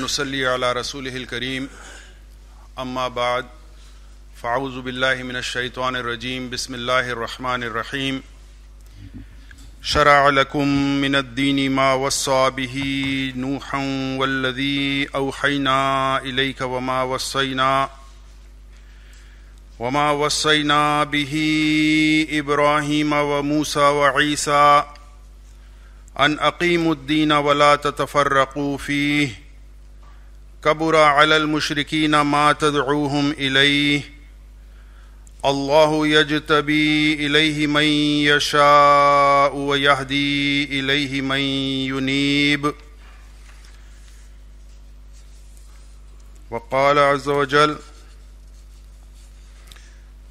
वनसली अला रसूल करीम अम्माबाद फ़ाउज़बिल्लिमिनशैतवानरजीम बसमीम शरालकुम मिनद्दीनी मा वसाबिही नूहं वल्लदी अवहैना इलैक वमा वसैना وما وصينا به ابراهيم وموسى وعيسى ان اقيموا الدين ولا تتفرقوا فيه كبر على المشركين ما تدعوهم اليه الله يجتبي اليه من يشاء ويهدي اليه من ينيب وقال عز وجل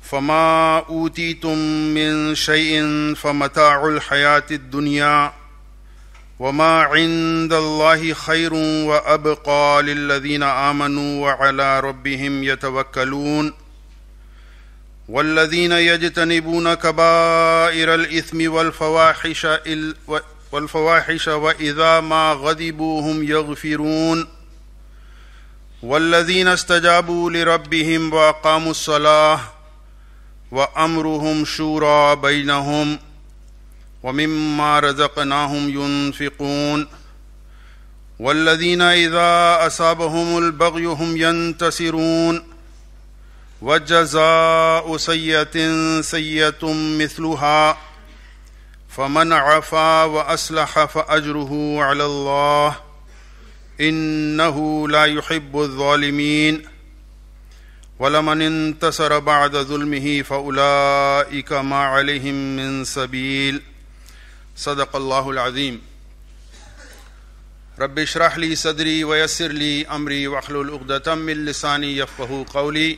فما اوتيتم من شيء فمتاع الحياه الدنيا وما عند الله خير وابقى للذين امنوا وعلى ربهم يتوكلون والذين يجتنبون كبائر الاثم والفواحش والفواحش واذا ما غضبوا هم يغفرون والذين استجابوا لربهم واقاموا الصلاه وامرهم شورى بينهم ومما رزقناهم ينفقون والذين إذا أصابهم البغي هم ينتصرون وجزاء سيئة سيئة مثلها فمن عفا وأصلح فأجره على الله إنه لا يحب الظالمين ولمن انتصر بعد ظلمه فأولئك ما عليهم من سبيل सदक़ल्लाज़ीम रबशरहली सदरी वयसरली अमरी वखलतमिलसानी यफ़ू कौली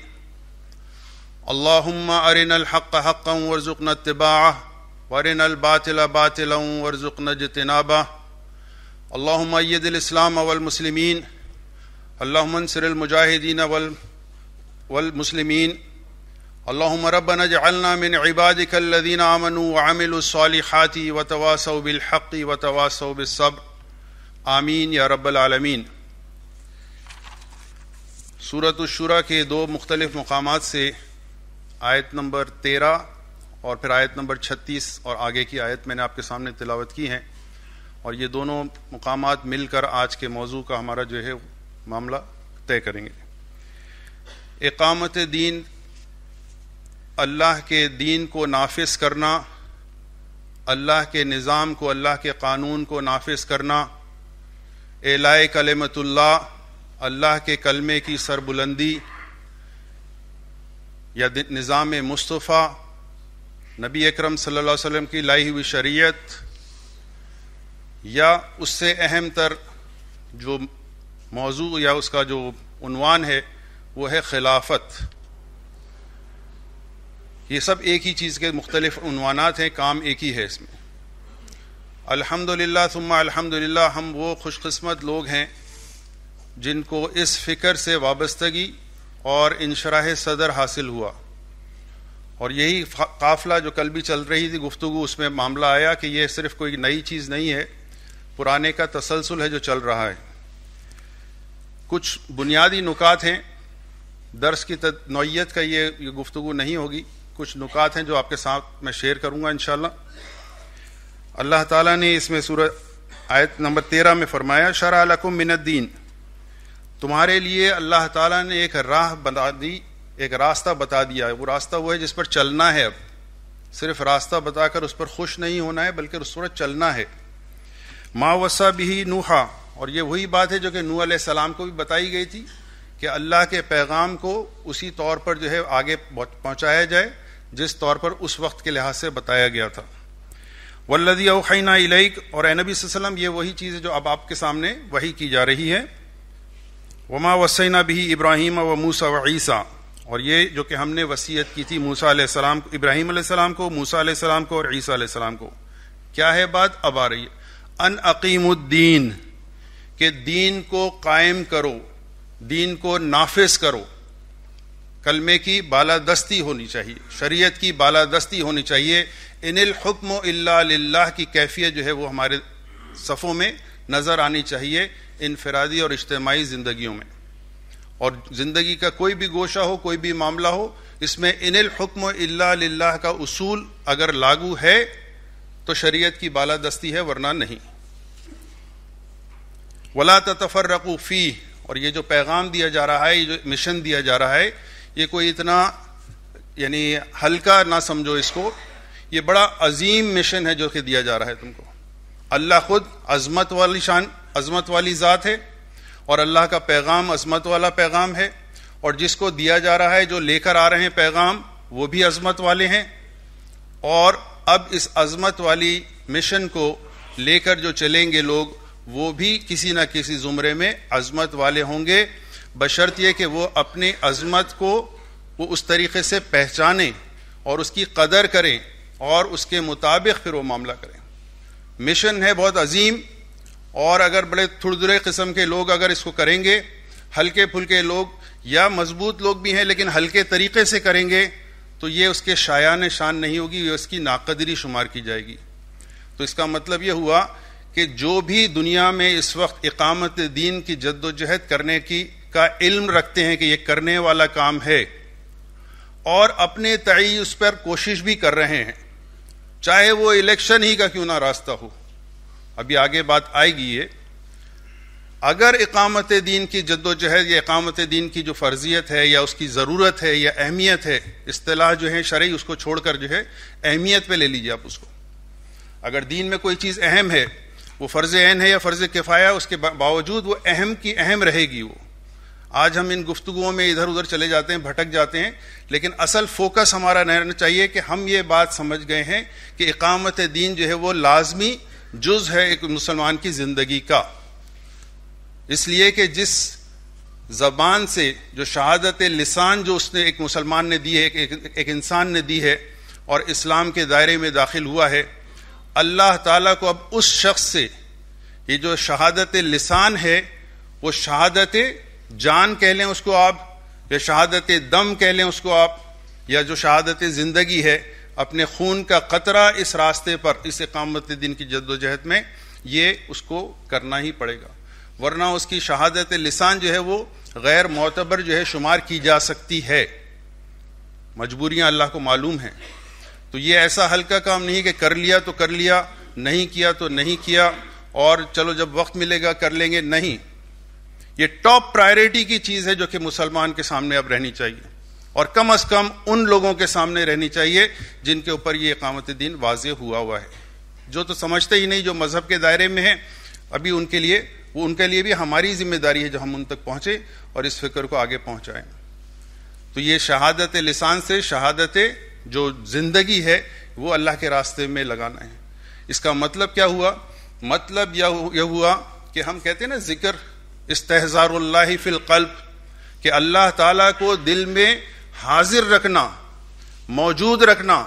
अल्लाम अरिन हक़ हक़ वरज़ुक़न तबाह वरिन अलबातिल बातिल वरज़ुक़न जतनाबा अल्लाम अयदिलस्लाम वलमसलमिन अल्लामसरमजाहिदीन वल वलमसलमिन अल्लाम रबन जलनामिन इबादिकल्लिन आमन वामिलसालहती वतवासव बिलहक़ी वतवासव बिसब आमीन या रबालमीन शुरा के दो मुख्तलिफ मकाम से आयत नंबर तेरह और फिर आयत नंबर छत्तीस और आगे की आयत मैंने आपके सामने तिलावत की है और ये दोनों मकाम मिलकर आज के मौजू का हमारा जो है मामला तय करेंगे एकामत दीन अल्लाह के दीन को नाफिस करना अल्लाह के निज़ाम को अल्लाह के कानून को नाफिस करना एलाए कलमतुल्ला अल्लाह के कलमे की सरबुलंदी या निज़ाम मुस्तफ़ा नबी अकरम सल्लल्लाहु अलैहि वसल्लम की लाई हुई शरीयत या उससे अहम तर जो मौजू या उसका जो उनवान है वो है खिलाफत ये सब एक ही चीज़ के मुख्तलिफ़ानात हैं काम एक ही है इसमें अल्हम्दुलिल्लाह सुम्मा अल्हम्दुलिल्लाह हम वो खुशकस्मत लोग हैं जिनको इस फ़िक्र से वाबस्तगी और इनशराह सदर हासिल हुआ और यही काफ़िला जो कल भी चल रही थी गुफ्तु उसमें मामला आया कि यह सिर्फ कोई नई चीज़ नहीं है पुराने का तसलसल है जो चल रहा है कुछ बुनियादी नुकात हैं दर्स की नौीयत का ये, ये गुफ्तु नहीं होगी कुछ नुकात हैं जो आपके साथ मैं शेयर करूंगा इन अल्लाह ताला ने इसमें सूरत आयत नंबर तेरह में फरमाया शराकुम मिनद्दीन तुम्हारे लिए अल्लाह ताला ने एक राह बता दी एक रास्ता बता दिया है वो रास्ता वो है जिस पर चलना है अब सिर्फ रास्ता बताकर उस पर खुश नहीं होना है बल्कि उस पर चलना है माँ वसा भी नूहा और ये वही बात है जो कि नू सलाम को भी बताई गई थी कि अल्लाह के पैगाम को उसी तौर पर जो है आगे पहुंचाया जाए जिस तौर पर उस वक्त के लिहाज से बताया गया था वल्लदी अवखैना इलाइक और नबी वसलम ये वही चीज़ है जो अब आपके सामने वही की जा रही है वमा वसैना भी इब्राहिम व मूसा व ईसा और ये जो कि हमने वसीयत की थी मूसा सलाम इब्राहिम सलाम को मूसा सलाम को और ईसा सलाम को क्या है बात अब आ रही है अन अकीमुद्दीन के दीन को कायम करो दीन को नाफिज करो कलमे की बालादस्ती होनी चाहिए शरीयत की बालादस्ती होनी चाहिए इनिल हुक्म अल्लाह की कैफियत जो है वो हमारे सफ़ों में नज़र आनी चाहिए इनफरादी और इज्तमाही ज़िंदगियों में और ज़िंदगी का कोई भी गोशा हो कोई भी मामला हो इसमें इनिल हुक्म अल्लाह का उसूल अगर लागू है तो शरीयत की बालादस्ती है वरना नहीं वला तफर फ़ी और ये जो पैगाम दिया जा रहा है ये जो मिशन दिया जा रहा है ये कोई इतना यानी हल्का ना समझो इसको ये बड़ा अजीम मिशन है जो कि दिया जा रहा है तुमको अल्लाह खुद अजमत वाली शान अजमत वाली ज़ात है और अल्लाह का पैगाम अजमत वाला पैगाम है और जिसको दिया जा रहा है जो लेकर आ रहे हैं पैगाम वो भी अजमत वाले हैं और अब इस अजमत वाली मिशन को लेकर जो चलेंगे लोग वो भी किसी ना किसी ज़ुमरे में अजमत वाले होंगे बशर्त यह कि वो अपने अजमत को वो उस तरीके से पहचाने और उसकी कदर करें और उसके मुताबिक फिर वो मामला करें मिशन है बहुत अजीम और अगर बड़े थुड़दुरे किस्म के लोग अगर इसको करेंगे हल्के फुलके लोग या मजबूत लोग भी हैं लेकिन हल्के तरीके से करेंगे तो ये उसके शायान शान नहीं होगी ये उसकी नाकदरी शुमार की जाएगी तो इसका मतलब ये हुआ कि जो भी दुनिया में इस वक्त इकामत दीन की जद्दोजहद करने की का इल्म रखते हैं कि ये करने वाला काम है और अपने तय उस पर कोशिश भी कर रहे हैं चाहे वो इलेक्शन ही का क्यों ना रास्ता हो अभी आगे बात आएगी ये अगर इकामत दीन की जद्दोजहद या इकामत दीन की जो फर्जियत है या उसकी ज़रूरत है या अहमियत है अतलाह जो है शर्य उसको छोड़ कर जो है अहमियत पर ले लीजिए आप उसको अगर दीन में कोई चीज़ अहम है वो फ़र्ज़ एन है या फ़र्ज़ किफ़ाया उसके बावजूद वो अहम की अहम रहेगी वो आज हम इन गुफ्तुओं में इधर उधर चले जाते हैं भटक जाते हैं लेकिन असल फोकस हमारा रहना चाहिए कि हम ये बात समझ गए हैं कि इकामत दीन जो है वो लाजमी जुज है एक मुसलमान की ज़िंदगी का इसलिए कि जिस ज़बान से जो शहादत लिसान जो उसने एक मुसलमान ने दी है एक, एक, एक इंसान ने दी है और इस्लाम के दायरे में दाखिल हुआ है अल्लाह ताला को अब उस शख्स से ये जो शहादत लिसान है वो शहादत जान कह लें उसको आप या शहादत दम कह लें उसको आप या जो शहादत ज़िंदगी है अपने खून का कतरा इस रास्ते पर इस इकामत दिन की जद्दोजहद में ये उसको करना ही पड़ेगा वरना उसकी शहादत लिसान जो है वो गैर मोतबर जो है शुमार की जा सकती है मजबूरियां अल्लाह को मालूम हैं तो ये ऐसा हल्का काम नहीं कि कर लिया तो कर लिया नहीं किया तो नहीं किया और चलो जब वक्त मिलेगा कर लेंगे नहीं ये टॉप प्रायोरिटी की चीज है जो कि मुसलमान के सामने अब रहनी चाहिए और कम अज कम उन लोगों के सामने रहनी चाहिए जिनके ऊपर ये इकामत दिन वाज हुआ हुआ है जो तो समझते ही नहीं जो मजहब के दायरे में है अभी उनके लिए वो उनके लिए भी हमारी जिम्मेदारी है जो हम उन तक पहुंचे और इस फिक्र को आगे पहुंचाएं तो ये शहादत लिसान से शहादत जो जिंदगी है वो अल्लाह के रास्ते में लगाना है इसका मतलब क्या हुआ मतलब यह हुआ कि हम कहते हैं ना जिक्र इस्तहजारुल्लाह फिल कल्ब कि अल्लाह ताला को दिल में हाजिर रखना मौजूद रखना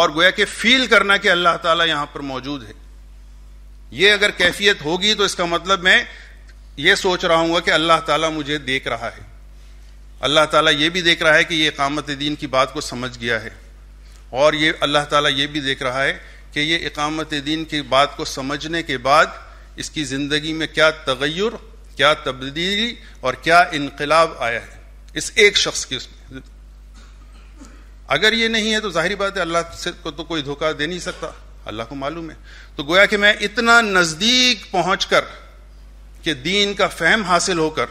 और गोया कि फील करना कि अल्लाह ताला यहां पर मौजूद है यह अगर कैफियत होगी तो इसका मतलब मैं ये सोच रहा हूँ कि अल्लाह ताला मुझे देख रहा है अल्लाह ताला ये भी देख रहा है कि ये इकामत दीन की बात को समझ गया है और ये अल्लाह ताला ये भी देख रहा है कि ये इकामत दीन की बात को समझने के बाद इसकी ज़िंदगी में क्या तगैर क्या तब्दीली और क्या इनकलाब आया है इस एक शख्स की उसमें अगर ये नहीं है तो जाहिर बात है अल्लाह से को तो कोई धोखा दे नहीं सकता अल्लाह को मालूम है तो गोया कि मैं इतना नज़दीक पहुंचकर कर कि दीन का फहम हासिल होकर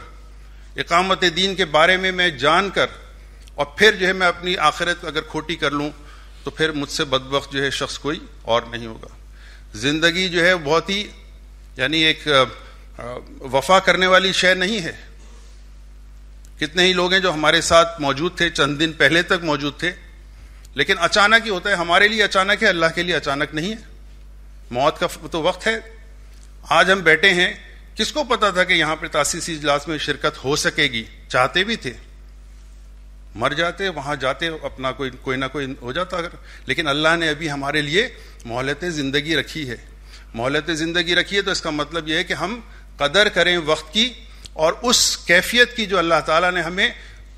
इकामत दीन के बारे में मैं जानकर और फिर जो है मैं अपनी आखिरत अगर खोटी कर लूँ तो फिर मुझसे बदबक जो है शख्स कोई और नहीं होगा ज़िंदगी जो है बहुत ही यानी एक वफा करने वाली शय नहीं है कितने ही लोग हैं जो हमारे साथ मौजूद थे चंद दिन पहले तक मौजूद थे लेकिन अचानक ही होता है हमारे लिए अचानक है अल्लाह के लिए अचानक नहीं है मौत का तो वक्त है आज हम बैठे हैं किसको पता था कि यहां पर तासीसी इजलास में शिरकत हो सकेगी चाहते भी थे मर जाते वहां जाते अपना कोई कोई ना कोई हो जाता अगर लेकिन अल्लाह ने अभी हमारे लिए मोहलत ज़िंदगी रखी है मोहलत ज़िंदगी रखी है तो इसका मतलब यह है कि हम कदर करें वक्त की और उस कैफियत की जो अल्लाह ताला ने हमें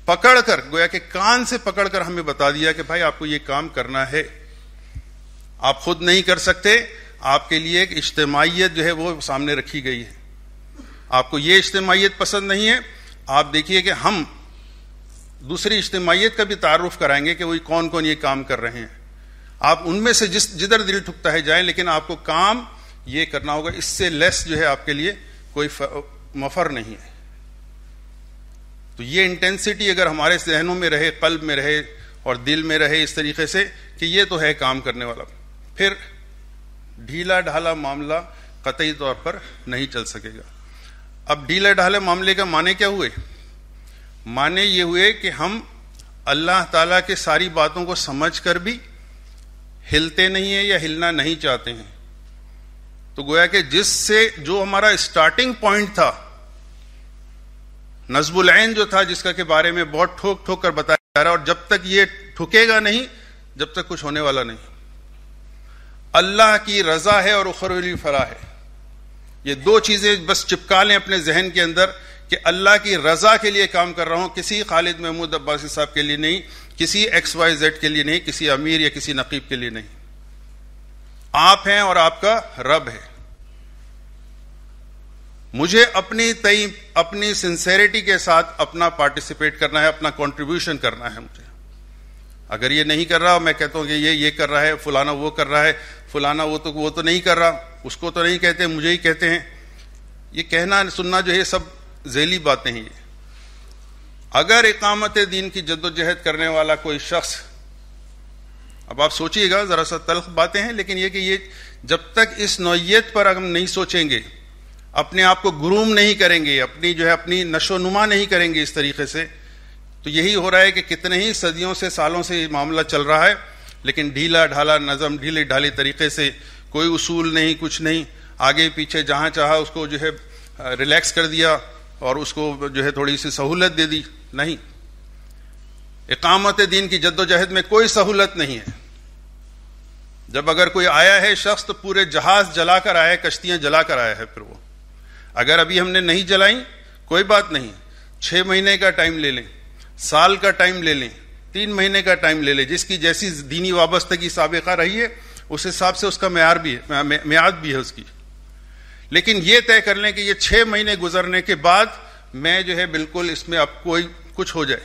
पकड़ कर गोया के कान से पकड़ कर हमें बता दिया कि भाई आपको ये काम करना है आप खुद नहीं कर सकते आपके लिए एक इज्तमाहीत जो है वो सामने रखी गई है आपको ये इज्तमाहीत पसंद नहीं है आप देखिए कि हम दूसरी इज्तमाहीत का भी तारुफ कराएंगे कि वो कौन कौन ये काम कर रहे हैं आप उनमें से जिस जिधर दिल ठुकता है जाए लेकिन आपको काम ये करना होगा इससे लेस जो है आपके लिए कोई मफर नहीं है तो ये इंटेंसिटी अगर हमारे जहनों में रहे कल्ब में रहे और दिल में रहे इस तरीके से कि ये तो है काम करने वाला फिर ढीला ढाला मामला कतई तौर पर नहीं चल सकेगा अब ढीला ढाला मामले का माने क्या हुए माने ये हुए कि हम अल्लाह ताला के सारी बातों को समझ कर भी हिलते नहीं है या हिलना नहीं चाहते हैं तो गोया कि जिससे जो हमारा स्टार्टिंग पॉइंट था नजबुल जो था जिसका के बारे में बहुत ठोक ठोक कर बताया जा रहा और जब तक ये ठुकेगा नहीं जब तक कुछ होने वाला नहीं अल्लाह की रजा है और उखरवली फरा है ये दो चीजें बस चिपका लें अपने जहन के अंदर कि अल्लाह की रजा के लिए काम कर रहा हूं किसी खालिद महमूद अब्बासी साहब के लिए नहीं किसी एक्स वाई जेड के लिए नहीं किसी अमीर या किसी नकीब के लिए नहीं आप हैं और आपका रब है मुझे अपनी तई अपनी सिंसेरिटी के साथ अपना पार्टिसिपेट करना है अपना कंट्रीब्यूशन करना है मुझे अगर ये नहीं कर रहा मैं कहता हूं कि ये ये कर रहा है फलाना वो कर रहा है फलाना वो तो वो तो नहीं कर रहा उसको तो नहीं कहते मुझे ही कहते हैं ये कहना सुनना जो है सब जैली बातें हैं ये अगर इकामत दीन की जद्दोजहद करने वाला कोई शख्स अब आप सोचिएगा ज़रा सा तलख बातें हैं लेकिन ये कि ये जब तक इस नौीयत पर हम नहीं सोचेंगे अपने आप को ग्रूम नहीं करेंगे अपनी जो है अपनी नशो नुमा नहीं करेंगे इस तरीके से तो यही हो रहा है कि कितने ही सदियों से सालों से ये मामला चल रहा है लेकिन ढीला ढाला नज़म ढीले ढाले तरीके से कोई उसूल नहीं कुछ नहीं आगे पीछे जहाँ चाह उसको जो है रिलैक्स कर दिया और उसको जो है थोड़ी सी सहूलत दे दी नहीं इकामत दीन की जद्दोजहद में कोई सहूलत नहीं है जब अगर कोई आया है शख्स तो पूरे जहाज जलाकर आया है कश्तियां जलाकर आया है फिर वो अगर अभी हमने नहीं जलाई कोई बात नहीं छः महीने का टाइम ले लें साल का टाइम ले लें तीन महीने का टाइम ले लें जिसकी जैसी दीनी वाबस्तगी सबका रही है उस हिसाब से उसका मैार भी है म्याद भी है उसकी लेकिन ये तय कर लें कि यह छः महीने गुजरने के बाद मैं जो है बिल्कुल इसमें अब कोई कुछ हो जाए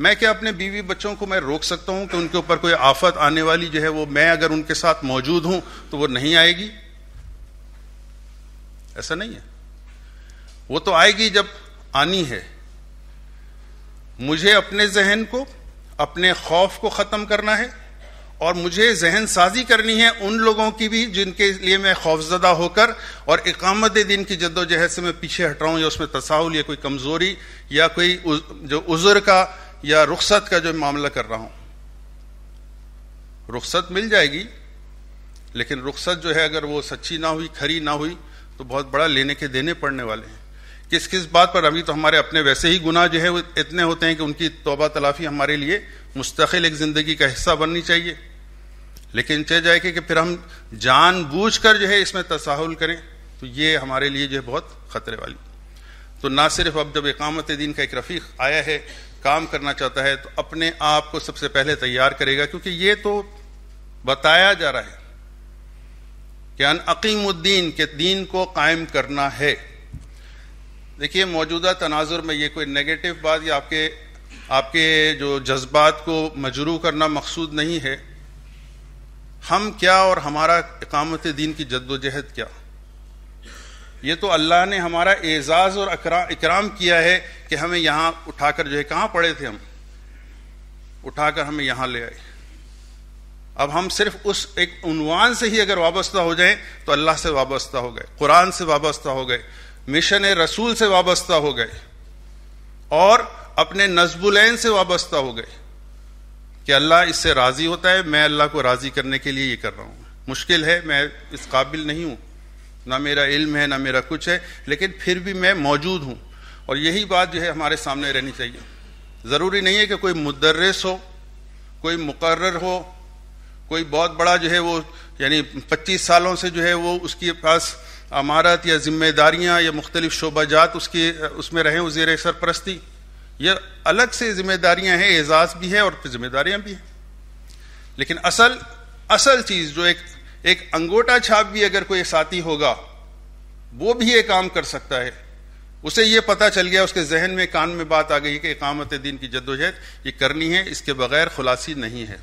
मैं क्या अपने बीवी बच्चों को मैं रोक सकता हूं कि उनके ऊपर कोई आफत आने वाली जो है वो मैं अगर उनके साथ मौजूद हूं तो वो नहीं आएगी ऐसा नहीं है वो तो आएगी जब आनी है मुझे अपने जहन को अपने खौफ को ख़त्म करना है और मुझे जहन साजी करनी है उन लोगों की भी जिनके लिए मैं खौफजदा होकर और इकामत दिन की जद्दोजहद से मैं पीछे हट रहा हूं या उसमें तसाउल या कोई कमज़ोरी या कोई उज, जो उज़र का या रुखसत का जो मामला कर रहा हूं रुखसत मिल जाएगी लेकिन रुखसत जो है अगर वो सच्ची ना हुई खरी ना हुई तो बहुत बड़ा लेने के देने पड़ने वाले हैं किस किस बात पर अभी तो हमारे अपने वैसे ही गुनाह जो है वो इतने होते हैं कि उनकी तोबा तलाफ़ी हमारे लिए मुस्तकिल एक ज़िंदगी का हिस्सा बननी चाहिए लेकिन चह जाए कि, कि फिर हम बूझ कर जो है इसमें तसाहुल करें तो ये हमारे लिए जो है बहुत ख़तरे वाली तो ना सिर्फ अब जब इकामत दिन का एक रफ़ीक आया है काम करना चाहता है तो अपने आप को सबसे पहले तैयार करेगा क्योंकि ये तो बताया जा रहा है कि अन अकीमुद्दीन के दीन को कायम करना है देखिए मौजूदा तनाजुर में ये कोई नेगेटिव बात या आपके आपके जो जज्बात को मजरू करना मकसूद नहीं है हम क्या और हमारा इकामत दीन की जद्दोजहद क्या ये तो अल्लाह ने हमारा एजाज़ और इकराम किया है कि हमें यहाँ उठाकर जो है कहाँ पड़े थे हम उठाकर हमें यहाँ ले आए अब हम सिर्फ उस एक उनवान से ही अगर वाबस्ता हो जाएं तो अल्लाह से वाबस्ता हो गए कुरान से वाबस्ता हो गए मिशन रसूल से वाबस्ता हो गए और अपने नजबुलैन से वाबस्ता हो गए कि अल्लाह इससे राज़ी होता है मैं अल्लाह को राज़ी करने के लिए ये कर रहा हूँ मुश्किल है मैं इस काबिल नहीं हूँ ना मेरा इल्म है ना मेरा कुछ है लेकिन फिर भी मैं मौजूद हूँ और यही बात जो है हमारे सामने रहनी चाहिए ज़रूरी नहीं है कि कोई मुदर्रस हो कोई मुकर्र हो कोई बहुत बड़ा जो है वो यानी पच्चीस सालों से जो है वो उसके पास अमारत या जिम्मेदारियाँ या मुख्तलिफ जात उसकी उसमें रहें उस सरपरस्ती ये अलग से जिम्मेदारियां हैं एजाज़ भी है और जिम्मेदारियां भी हैं लेकिन असल असल चीज़ जो एक एक अंगोटा छाप भी अगर कोई साथी होगा वो भी ये काम कर सकता है उसे ये पता चल गया उसके जहन में कान में बात आ गई कि इकामत दिन की जद्दोजहद ये करनी है इसके बगैर खुलासी नहीं है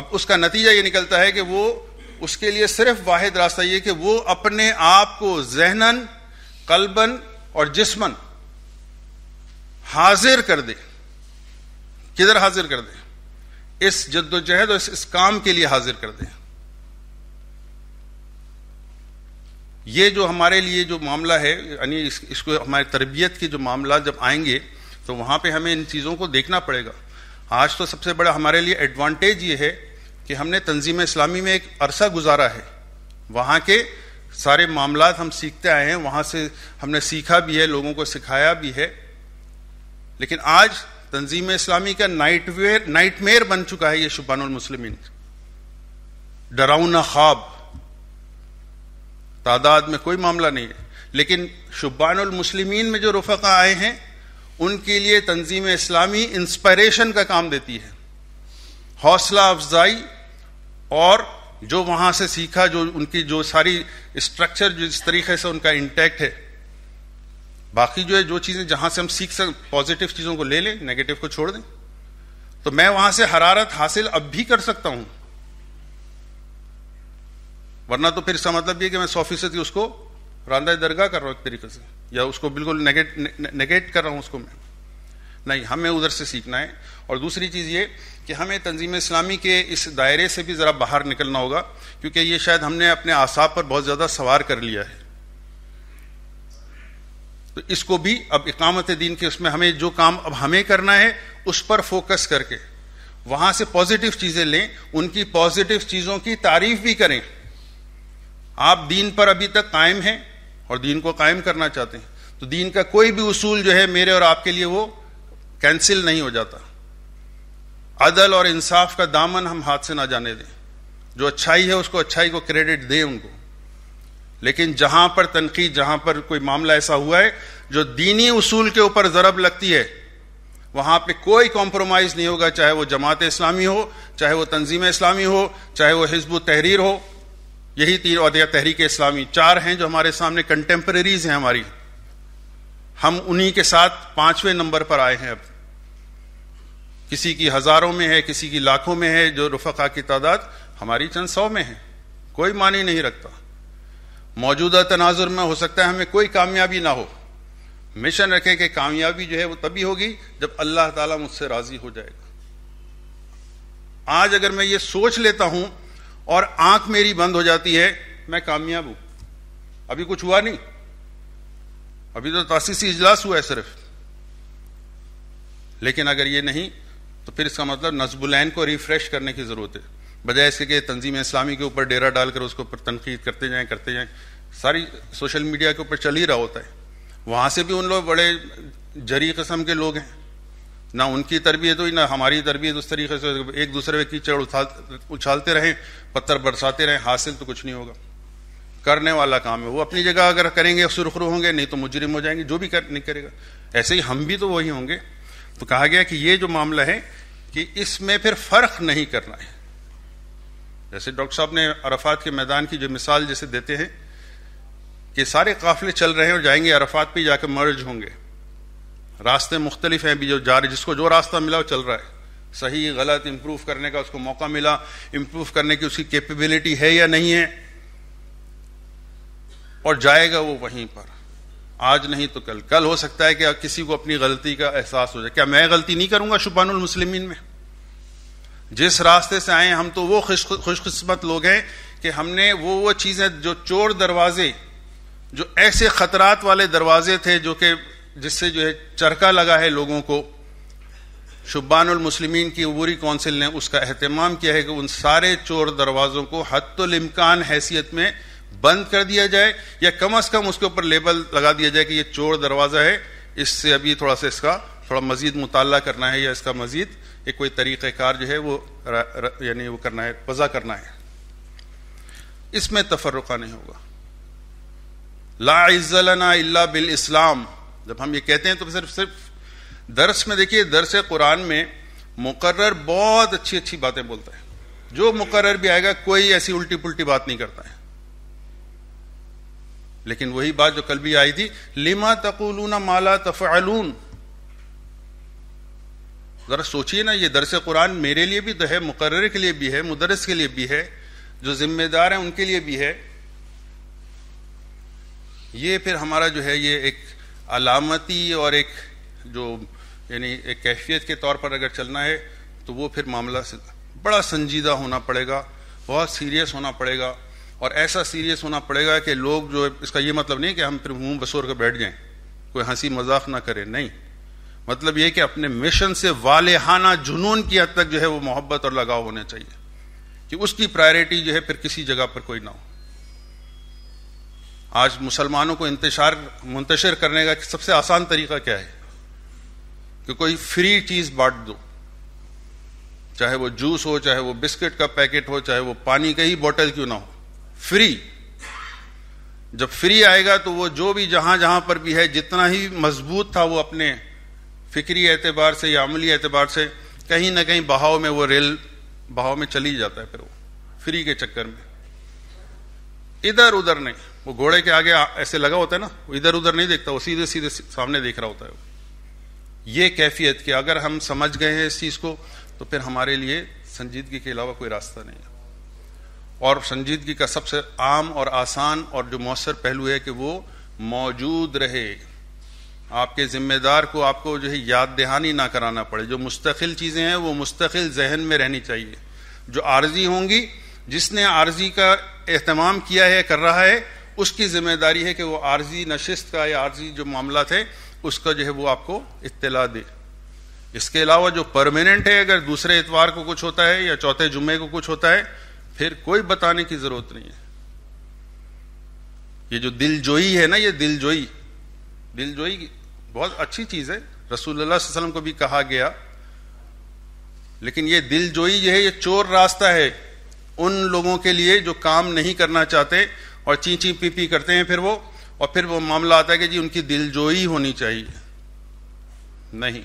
अब उसका नतीजा ये निकलता है कि वो उसके लिए सिर्फ वाहिद रास्ता ये कि वो अपने आप को जहनन कलबन और जिस्मन हाजिर कर दे किधर हाजिर कर दे इस जद्दोजहद और इस, इस काम के लिए हाजिर कर दें ये जो हमारे लिए जो मामला है यानी इस, इसको हमारी तरबियत के जो मामला जब आएंगे तो वहाँ पे हमें इन चीज़ों को देखना पड़ेगा आज तो सबसे बड़ा हमारे लिए एडवांटेज ये है कि हमने तंजीम इस्लामी में एक अरसा गुजारा है वहाँ के सारे मामला हम सीखते आए हैं वहाँ से हमने सीखा भी है लोगों को सिखाया भी है लेकिन आज तंजीम इस्लामी का नाइटवेयर नाइटमेयर बन चुका है ये शुबानुल मुस्लिमीन डराउना ख्वाब तादाद में कोई मामला नहीं है लेकिन शुबानमसलिमिन में जो रफ़ा आए हैं उनके लिए तंजीम इस्लामी इंस्पायरेशन का काम देती है हौसला अफजाई और जो वहां से सीखा जो उनकी जो सारी स्ट्रक्चर जिस तरीके से उनका इंटैक्ट है बाकी जो है जो चीज़ें जहाँ से हम सीख सक पॉजिटिव चीज़ों को ले लें नेगेटिव को छोड़ दें तो मैं वहाँ से हरारत हासिल अब भी कर सकता हूँ वरना तो फिर इसका मतलब ये कि मैं सौ फीसदी उसको रानदा दरगाह कर रहा हूँ एक तरीके से या उसको बिल्कुल नेगेट ने, नेगेट कर रहा हूँ उसको मैं नहीं हमें उधर से सीखना है और दूसरी चीज़ ये कि हमें तंजीम इस्लामी के इस दायरे से भी ज़रा बाहर निकलना होगा क्योंकि ये शायद हमने अपने आसाब पर बहुत ज़्यादा सवार कर लिया है तो इसको भी अब इकामत दीन के उसमें हमें जो काम अब हमें करना है उस पर फोकस करके वहाँ से पॉजिटिव चीज़ें लें उनकी पॉजिटिव चीज़ों की तारीफ भी करें आप दीन पर अभी तक कायम हैं और दीन को कायम करना चाहते हैं तो दीन का कोई भी उसूल जो है मेरे और आपके लिए वो कैंसिल नहीं हो जाता अदल और इंसाफ का दामन हम हाथ से ना जाने दें जो अच्छाई है उसको अच्छाई को क्रेडिट दें उनको लेकिन जहां पर तनकीद जहां पर कोई मामला ऐसा हुआ है जो दीनी उसूल के ऊपर ज़रब लगती है वहां पे कोई कॉम्प्रोमाइज़ नहीं होगा चाहे वो जमात इस्लामी हो चाहे वो तंजीम इस्लामी हो चाहे वो हिजब तहरीर हो यही तीन अदया तहरीक इस्लामी चार हैं जो हमारे सामने कंटेम्प्रेरीज हैं हमारी हम उन्हीं के साथ पांचवें नंबर पर आए हैं अब किसी की हजारों में है किसी की लाखों में है जो रुफका की तादाद हमारी चंद सौ में है कोई मानी नहीं रखता मौजूदा तनाजुर में हो सकता है हमें कोई कामयाबी ना हो मिशन रखे कि कामयाबी जो है वो तभी होगी जब अल्लाह ताला मुझसे राजी हो जाएगा आज अगर मैं ये सोच लेता हूं और आंख मेरी बंद हो जाती है मैं कामयाब हूं अभी कुछ हुआ नहीं अभी तो तासीसी इजलास हुआ है सिर्फ लेकिन अगर ये नहीं तो फिर इसका मतलब नजबुलैन को रिफ्रेश करने की ज़रूरत है बजाय इसके कि तंजीम इस्लामी के ऊपर डेरा डालकर उसके ऊपर तनकीद करते जाएं करते जाएं सारी सोशल मीडिया के ऊपर चल ही रहा होता है वहां से भी उन लोग बड़े जरी कस्म के लोग हैं ना उनकी तरबियत हुई ना हमारी तरबियत उस तरीके से एक दूसरे की कीचड़ उछाल उछालते रहें पत्थर बरसाते रहें हासिल तो कुछ नहीं होगा करने वाला काम है वो अपनी जगह अगर करेंगे सुरखरू होंगे नहीं तो मुजरिम हो जाएंगे जो भी कर, नहीं करेगा ऐसे ही हम भी तो वही होंगे तो कहा गया कि ये जो मामला है कि इसमें फिर फर्क नहीं करना है जैसे डॉक्टर साहब ने अरफात के मैदान की जो मिसाल जैसे देते हैं कि सारे काफिले चल रहे हैं और जाएंगे अरफात पर जाकर मर्ज होंगे रास्ते मुख्तलिफ हैं भी जो जा रहे जिसको जो रास्ता मिला वो चल रहा है सही गलत इम्प्रूव करने का उसको मौका मिला इम्प्रूव करने की उसकी कैपेबिलिटी है या नहीं है और जाएगा वो वहीं पर आज नहीं तो कल कल हो सकता है कि किसी को अपनी गलती का एहसास हो जाए क्या मैं गलती नहीं करूंगा शुभानुल मुस्लिमीन में जिस रास्ते से आए हम तो वो खुशकिस्मत लोग हैं कि हमने वो वो चीज़ें जो चोर दरवाजे जो ऐसे खतरात वाले दरवाजे थे जो कि जिससे जो है चरका लगा है लोगों को शुबानुल मुस्लिमीन की उबूरी कौंसिल ने उसका अहतमाम किया है कि उन सारे चोर दरवाज़ों को हतमकान हैसियत में बंद कर दिया जाए या कम अज़ कम उसके ऊपर लेबल लगा दिया जाए कि यह चोर दरवाज़ा है इससे अभी थोड़ा सा इसका थोड़ा मज़ीद मुताल करना है या इसका मज़ीद एक कोई तरीक़ार जो है वो यानी वो करना है वज़ा करना है इसमें तफरक़ा नहीं होगा ला इज़्ज़लना इल्ला बिल इस्लाम जब हम ये कहते हैं तो सिर्फ सिर्फ दर्श में देखिए दर्श कुरान में मुकर्र बहुत अच्छी अच्छी बातें बोलता है जो मुकर्र भी आएगा कोई ऐसी उल्टी पुल्टी बात नहीं करता है लेकिन वही बात जो कल भी आई थी लिमा तकुलूना माला तफालून जरा सोचिए ना ये दरस कुरान मेरे लिए भी तो है मुकर्र के लिए भी है मुदरस के लिए भी है जो जिम्मेदार है उनके लिए भी है ये फिर हमारा जो है ये एक अलामती और एक जो यानी एक कैफियत के तौर पर अगर चलना है तो वो फिर मामला बड़ा संजीदा होना पड़ेगा बहुत सीरियस होना पड़ेगा और ऐसा सीरियस होना पड़ेगा कि लोग जो इसका ये मतलब नहीं कि हम फिर मुँह बसोर कर बैठ जाएं कोई हंसी मजाक ना करें नहीं मतलब ये कि अपने मिशन से वालहाना जुनून की हद तक जो है वो मोहब्बत और लगाव होने चाहिए कि उसकी प्रायोरिटी जो है फिर किसी जगह पर कोई ना हो आज मुसलमानों को इंतजार मुंतशर करने का सबसे आसान तरीका क्या है कि कोई फ्री चीज़ बांट दो चाहे वो जूस हो चाहे वो बिस्किट का पैकेट हो चाहे वो पानी का ही बोतल क्यों ना हो फ्री जब फ्री आएगा तो वो जो भी जहां जहां पर भी है जितना ही मजबूत था वो अपने फिक्री एतबार से या अमली एतबार से कहीं ना कहीं बहाव में वो रेल बहाव में चली जाता है फिर वो फ्री के चक्कर में इधर उधर नहीं वो घोड़े के आगे ऐसे लगा होता है ना इधर उधर नहीं देखता वो सीधे सीधे सामने देख रहा होता है वो ये कैफियत कि अगर हम समझ गए हैं इस चीज़ को तो फिर हमारे लिए संजीदगी के अलावा कोई रास्ता नहीं है और संजीदगी का सबसे आम और आसान और जो मौसर पहलू है कि वो मौजूद रहे आपके ज़िम्मेदार को आपको जो है याद दहानी ना कराना पड़े जो मुस्तकिल चीज़ें हैं वो मुस्तकिल जहन में रहनी चाहिए जो आर्जी होंगी जिसने आर्जी का एहतमाम किया है कर रहा है उसकी जिम्मेदारी है कि वो आर्जी नशिस्त का या आर्जी जो मामला थे उसका जो है वो आपको इत्तला दे इसके अलावा जो परमानेंट है अगर दूसरे इतवार को कुछ होता है या चौथे जुम्मे को कुछ होता है फिर कोई बताने की जरूरत नहीं है ये जो दिल जोई है ना ये दिल जोई दिल जोई बहुत अच्छी चीज़ है रसूलुल्लाह को भी कहा गया लेकिन ये दिल जोई जो है ये चोर रास्ता है उन लोगों के लिए जो काम नहीं करना चाहते और ची ची पी पी करते हैं फिर वो और फिर वो मामला आता है कि जी उनकी दिलजोई होनी चाहिए नहीं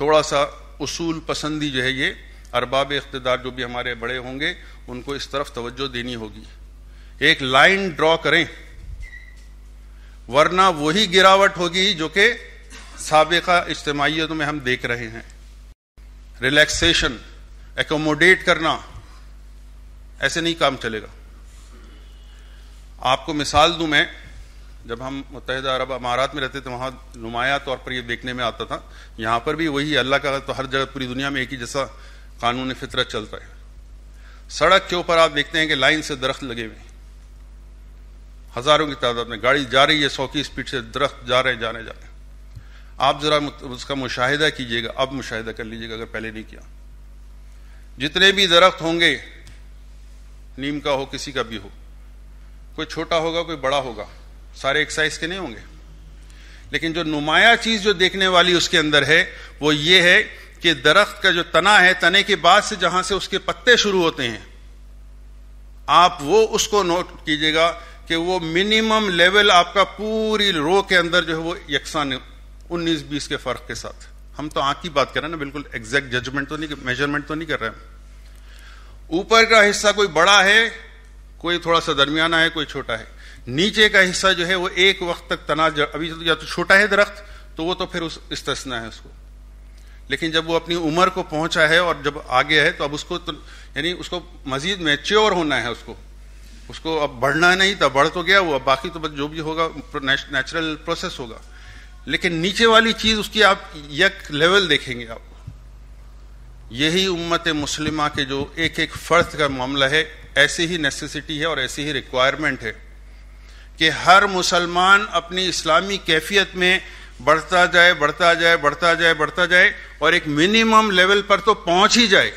थोड़ा सा उसूल पसंदी जो है ये अरबाब इकतदार जो भी हमारे बड़े होंगे उनको इस तरफ तवज्जो देनी होगी एक लाइन ड्रॉ करें वरना वही गिरावट होगी जो कि सबका इज्तमाहीत में हम देख रहे हैं रिलैक्सेशन एकोमोडेट करना ऐसे नहीं काम चलेगा आपको मिसाल दूं मैं जब हम मुतहद अरब अमारात में रहते थे वहां नुमाया तौर पर यह देखने में आता था यहां पर भी वही अल्लाह का तो हर जगह पूरी दुनिया में एक ही जैसा कानून फितरत चलता है सड़क के ऊपर आप देखते हैं कि लाइन से दरख्त लगे हुए हज़ारों की तादाद में गाड़ी जा रही है सौ की स्पीड से दरख्त जा रहे जा रहे जा रहे आप ज़रा उसका मुशाहिदा कीजिएगा अब मुशाहिदा कर लीजिएगा अगर पहले नहीं किया जितने भी दरख्त होंगे नीम का हो किसी का भी हो कोई छोटा होगा कोई बड़ा होगा सारे एक साइज के नहीं होंगे लेकिन जो नुमाया चीज जो देखने वाली उसके अंदर है वो ये है कि दरख्त का जो तना है तने के बाद से जहां से उसके पत्ते शुरू होते हैं आप वो उसको नोट कीजिएगा कि वो मिनिमम लेवल आपका पूरी रो के अंदर जो है वो यकसान उन्नीस बीस के फर्क के साथ हम तो आंख की बात कर रहे हैं ना बिल्कुल एग्जैक्ट जजमेंट तो नहीं मेजरमेंट तो नहीं कर रहे हैं ऊपर का हिस्सा कोई बड़ा है कोई थोड़ा सा दरमियाना है कोई छोटा है नीचे का हिस्सा जो है वो एक वक्त तक तनाज अभी तो या तो छोटा है दरख्त तो वो तो फिर उस इस्तना है उसको लेकिन जब वो अपनी उम्र को पहुंचा है और जब आगे है तो अब उसको तो, यानी उसको मजीद मेच्योर होना है उसको उसको अब बढ़ना नहीं था बढ़ तो गया वो अब बाकी तो जो भी होगा नेचुरल प्रोसेस होगा लेकिन नीचे वाली चीज़ उसकी आप यक लेवल देखेंगे आप यही उम्मत मुस्लिमा के जो एक एक फ़र्द का मामला है ऐसी ही नेसेसिटी है और ऐसी ही रिक्वायरमेंट है कि हर मुसलमान अपनी इस्लामी कैफियत में बढ़ता जाए बढ़ता जाए बढ़ता जाए बढ़ता जाए और एक मिनिमम लेवल पर तो पहुंच ही जाए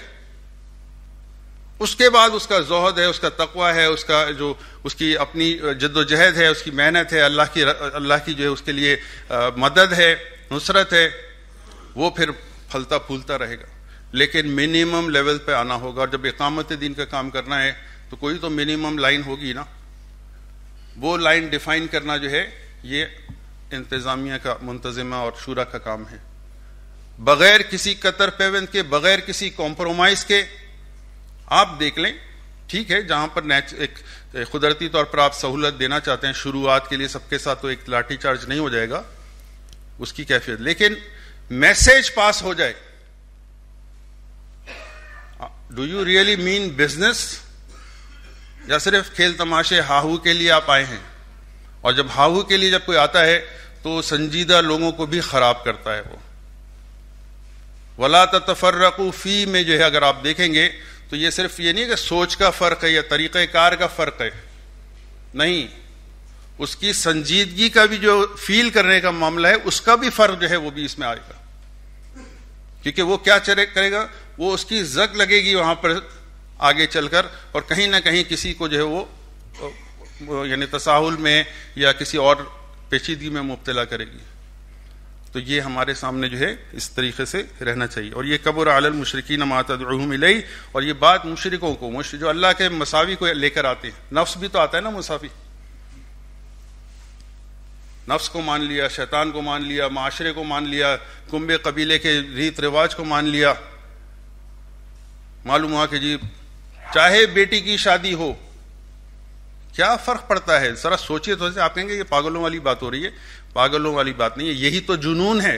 उसके बाद उसका जहद है उसका तकवा है उसका जो उसकी अपनी जद्दोजहद है उसकी मेहनत है अल्लाह की अल्लाह की जो है उसके लिए आ, मदद है नुसरत है वो फिर फलता फूलता रहेगा लेकिन मिनिमम लेवल पे आना होगा और जब इकामत दिन का काम करना है तो कोई तो मिनिमम लाइन होगी ना वो लाइन डिफाइन करना जो है ये इंतज़ामिया का मुंतजमा और शूरा का काम है बगैर किसी कतर पेवेंद के बगैर किसी कॉम्प्रोमाइज़ के आप देख लें ठीक है जहां पर नेच एक कुदरती तौर पर आप सहूलत देना चाहते हैं शुरुआत के लिए सबके साथ तो एक लाठी चार्ज नहीं हो जाएगा उसकी कैफियत लेकिन मैसेज पास हो जाए do you really mean business या सिर्फ खेल तमाशे हाहू के लिए आप आए हैं और जब हाहू के लिए जब कोई आता है तो संजीदा लोगों को भी खराब करता है वो वला रकू फी में जो है अगर आप देखेंगे तो ये सिर्फ ये नहीं कि सोच का फ़र्क है या तरीक़ार का फ़र्क है नहीं उसकी संजीदगी का भी जो फील करने का मामला है उसका भी फ़र्क जो है वो भी इसमें आएगा क्योंकि वो क्या चरे करेगा वो उसकी जग लगेगी वहां पर आगे चलकर और कहीं ना कहीं किसी को जो है वो यानी तसाहुल में या किसी और पेचीदगी में मुबतला करेगी तो ये हमारे सामने जो है इस तरीके से रहना चाहिए और ये कबर आलल मशरकिन मातदमिलई और ये बात मुशरकों को जो अल्लाह के मसावी को लेकर आते हैं नफ्स भी तो आता है ना मुसाफी नफ्स को मान लिया शैतान को मान लिया माशरे को मान लिया कुंबे कबीले के रीत रिवाज को मान लिया मालूम हुआ कि जी चाहे बेटी की शादी हो क्या फर्क पड़ता है जरा सोचिए तो आप कहेंगे ये पागलों वाली बात हो रही है पागलों वाली बात नहीं है यही तो जुनून है